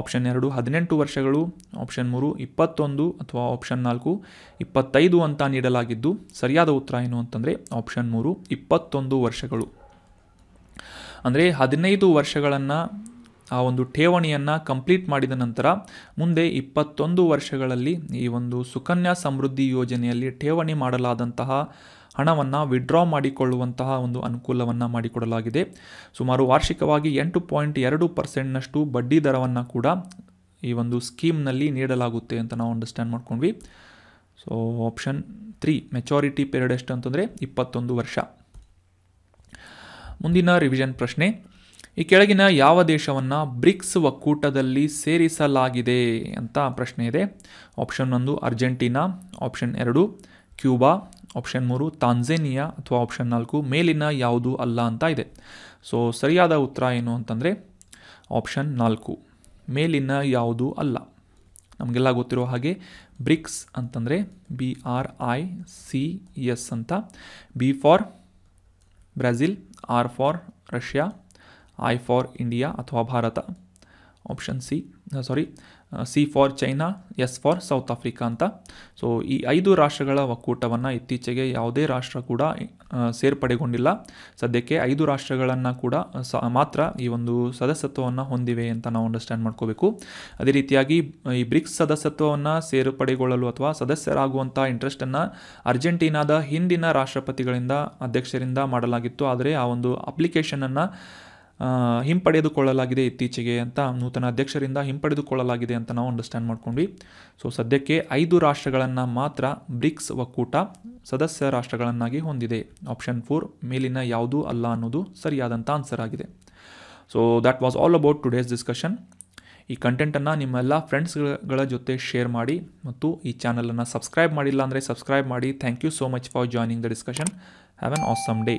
ಆಪ್ಷನ್ ಎರಡು ಹದಿನೆಂಟು ವರ್ಷಗಳು ಆಪ್ಷನ್ ಮೂರು ಇಪ್ಪತ್ತೊಂದು ಅಥವಾ ಆಪ್ಷನ್ ನಾಲ್ಕು ಇಪ್ಪತ್ತೈದು ಅಂತ ನೀಡಲಾಗಿದ್ದು ಸರಿಯಾದ ಉತ್ತರ ಏನು ಅಂತಂದರೆ ಆಪ್ಷನ್ ಮೂರು ಇಪ್ಪತ್ತೊಂದು ವರ್ಷಗಳು ಅಂದರೆ ಹದಿನೈದು ವರ್ಷಗಳನ್ನು ಆ ಒಂದು ಠೇವಣಿಯನ್ನು ಕಂಪ್ಲೀಟ್ ಮಾಡಿದ ನಂತರ ಮುಂದೆ ಇಪ್ಪತ್ತೊಂದು ವರ್ಷಗಳಲ್ಲಿ ಈ ಒಂದು ಸುಕನ್ಯಾ ಸಮೃದ್ಧಿ ಯೋಜನೆಯಲ್ಲಿ ಠೇವಣಿ ಮಾಡಲಾದಂತಹ ಹಣವನ್ನು ವಿಡ್ರಾ ಮಾಡಿಕೊಳ್ಳುವಂತಹ ಒಂದು ಅನುಕೂಲವನ್ನು ಮಾಡಿಕೊಡಲಾಗಿದೆ ಸುಮಾರು ವಾರ್ಷಿಕವಾಗಿ ಎಂಟು ಪಾಯಿಂಟ್ ಎರಡು ಪರ್ಸೆಂಟ್ನಷ್ಟು ಬಡ್ಡಿ ದರವನ್ನು ಕೂಡ ಈ ಒಂದು ಸ್ಕೀಮ್ನಲ್ಲಿ ನೀಡಲಾಗುತ್ತೆ ಅಂತ ನಾವು ಅಂಡರ್ಸ್ಟ್ಯಾಂಡ್ ಮಾಡ್ಕೊಂಡ್ವಿ so option three maturity period ಎಷ್ಟು ಅಂತಂದರೆ ಇಪ್ಪತ್ತೊಂದು ವರ್ಷ ಮುಂದಿನ ರಿವಿಷನ್ ಪ್ರಶ್ನೆ ಈ ಕೆಳಗಿನ ಯಾವ ದೇಶವನ್ನು ಬ್ರಿಕ್ಸ್ ಒಕ್ಕೂಟದಲ್ಲಿ ಸೇರಿಸಲಾಗಿದೆ ಅಂತ ಪ್ರಶ್ನೆ ಇದೆ ಆಪ್ಷನ್ ಒಂದು ಅರ್ಜೆಂಟೀನಾ ಆಪ್ಷನ್ ಎರಡು ಕ್ಯೂಬಾ ಆಪ್ಷನ್ ಮೂರು ತಾಂಜೇನಿಯಾ ಅಥವಾ ಆಪ್ಷನ್ ನಾಲ್ಕು ಮೇಲಿನ ಯಾವುದು ಅಲ್ಲ ಅಂತ ಇದೆ ಸೊ ಸರಿಯಾದ ಉತ್ತರ ಏನು ಅಂತಂದರೆ ಆಪ್ಷನ್ ನಾಲ್ಕು ಮೇಲಿನ ಯಾವುದು ಅಲ್ಲ ನಮಗೆಲ್ಲ ಗೊತ್ತಿರೋ ಹಾಗೆ ಬ್ರಿಕ್ಸ್ ಅಂತಂದರೆ B R I C S ಅಂತ B for Brazil R for Russia I for India ಅಥವಾ Bharat option C sorry C for China S for South Africa ಅಂತ ಸೊ ಈ ಐದು ರಾಷ್ಟ್ರಗಳ ಒಕ್ಕೂಟವನ್ನು ಇತ್ತೀಚೆಗೆ ಯಾವುದೇ ರಾಷ್ಟ್ರ ಕೂಡ uh, ಸೇರ್ಪಡೆಗೊಂಡಿಲ್ಲ ಸದ್ಯಕ್ಕೆ ಐದು ರಾಷ್ಟ್ರಗಳನ್ನು ಕೂಡ uh, ಸ ಮಾತ್ರ ಈ ಒಂದು ಸದಸ್ಯತ್ವವನ್ನು ಹೊಂದಿವೆ ಅಂತ ನಾವು ಅಂಡರ್ಸ್ಟ್ಯಾಂಡ್ ಮಾಡ್ಕೋಬೇಕು ಅದೇ ರೀತಿಯಾಗಿ ಈ ಬ್ರಿಕ್ಸ್ ಸದಸ್ಯತ್ವವನ್ನು ಸೇರ್ಪಡೆಗೊಳ್ಳಲು ಅಥವಾ ಸದಸ್ಯರಾಗುವಂಥ ಇಂಟ್ರೆಸ್ಟನ್ನು ಅರ್ಜೆಂಟೀನಾದ ಹಿಂದಿನ ರಾಷ್ಟ್ರಪತಿಗಳಿಂದ ಅಧ್ಯಕ್ಷರಿಂದ ಮಾಡಲಾಗಿತ್ತು ಆದರೆ ಆ ಒಂದು ಅಪ್ಲಿಕೇಶನನ್ನು ಹಿಂಪಡೆದುಕೊಳ್ಳಲಾಗಿದೆ ಇತ್ತೀಚೆಗೆ ಅಂತ ನೂತನ ಅಧ್ಯಕ್ಷರಿಂದ ಹಿಂಪಡೆದುಕೊಳ್ಳಲಾಗಿದೆ ಅಂತ ನಾವು ಅಂಡರ್ಸ್ಟ್ಯಾಂಡ್ ಮಾಡ್ಕೊಂಡ್ವಿ ಸೊ ಸದ್ಯಕ್ಕೆ ಐದು ರಾಷ್ಟ್ರಗಳನ್ನು ಮಾತ್ರ ಬ್ರಿಕ್ಸ್ ಒಕ್ಕೂಟ ಸದಸ್ಯ ರಾಷ್ಟ್ರಗಳನ್ನಾಗಿ ಹೊಂದಿದೆ ಆಪ್ಷನ್ ಫೋರ್ ಮೇಲಿನ ಯಾವುದೂ ಅಲ್ಲ ಅನ್ನೋದು ಸರಿಯಾದಂಥ ಆನ್ಸರ್ ಆಗಿದೆ so that was all about today's discussion ಈ ಕಂಟೆಂಟನ್ನು ನಿಮ್ಮೆಲ್ಲ ಫ್ರೆಂಡ್ಸ್ಗಳ ಜೊತೆ ಶೇರ್ ಮಾಡಿ ಮತ್ತು ಈ ಚಾನಲನ್ನು ಸಬ್ಸ್ಕ್ರೈಬ್ ಮಾಡಿಲ್ಲ ಅಂದರೆ ಸಬ್ಸ್ಕ್ರೈಬ್ ಮಾಡಿ thank you so much for joining the discussion have an awesome day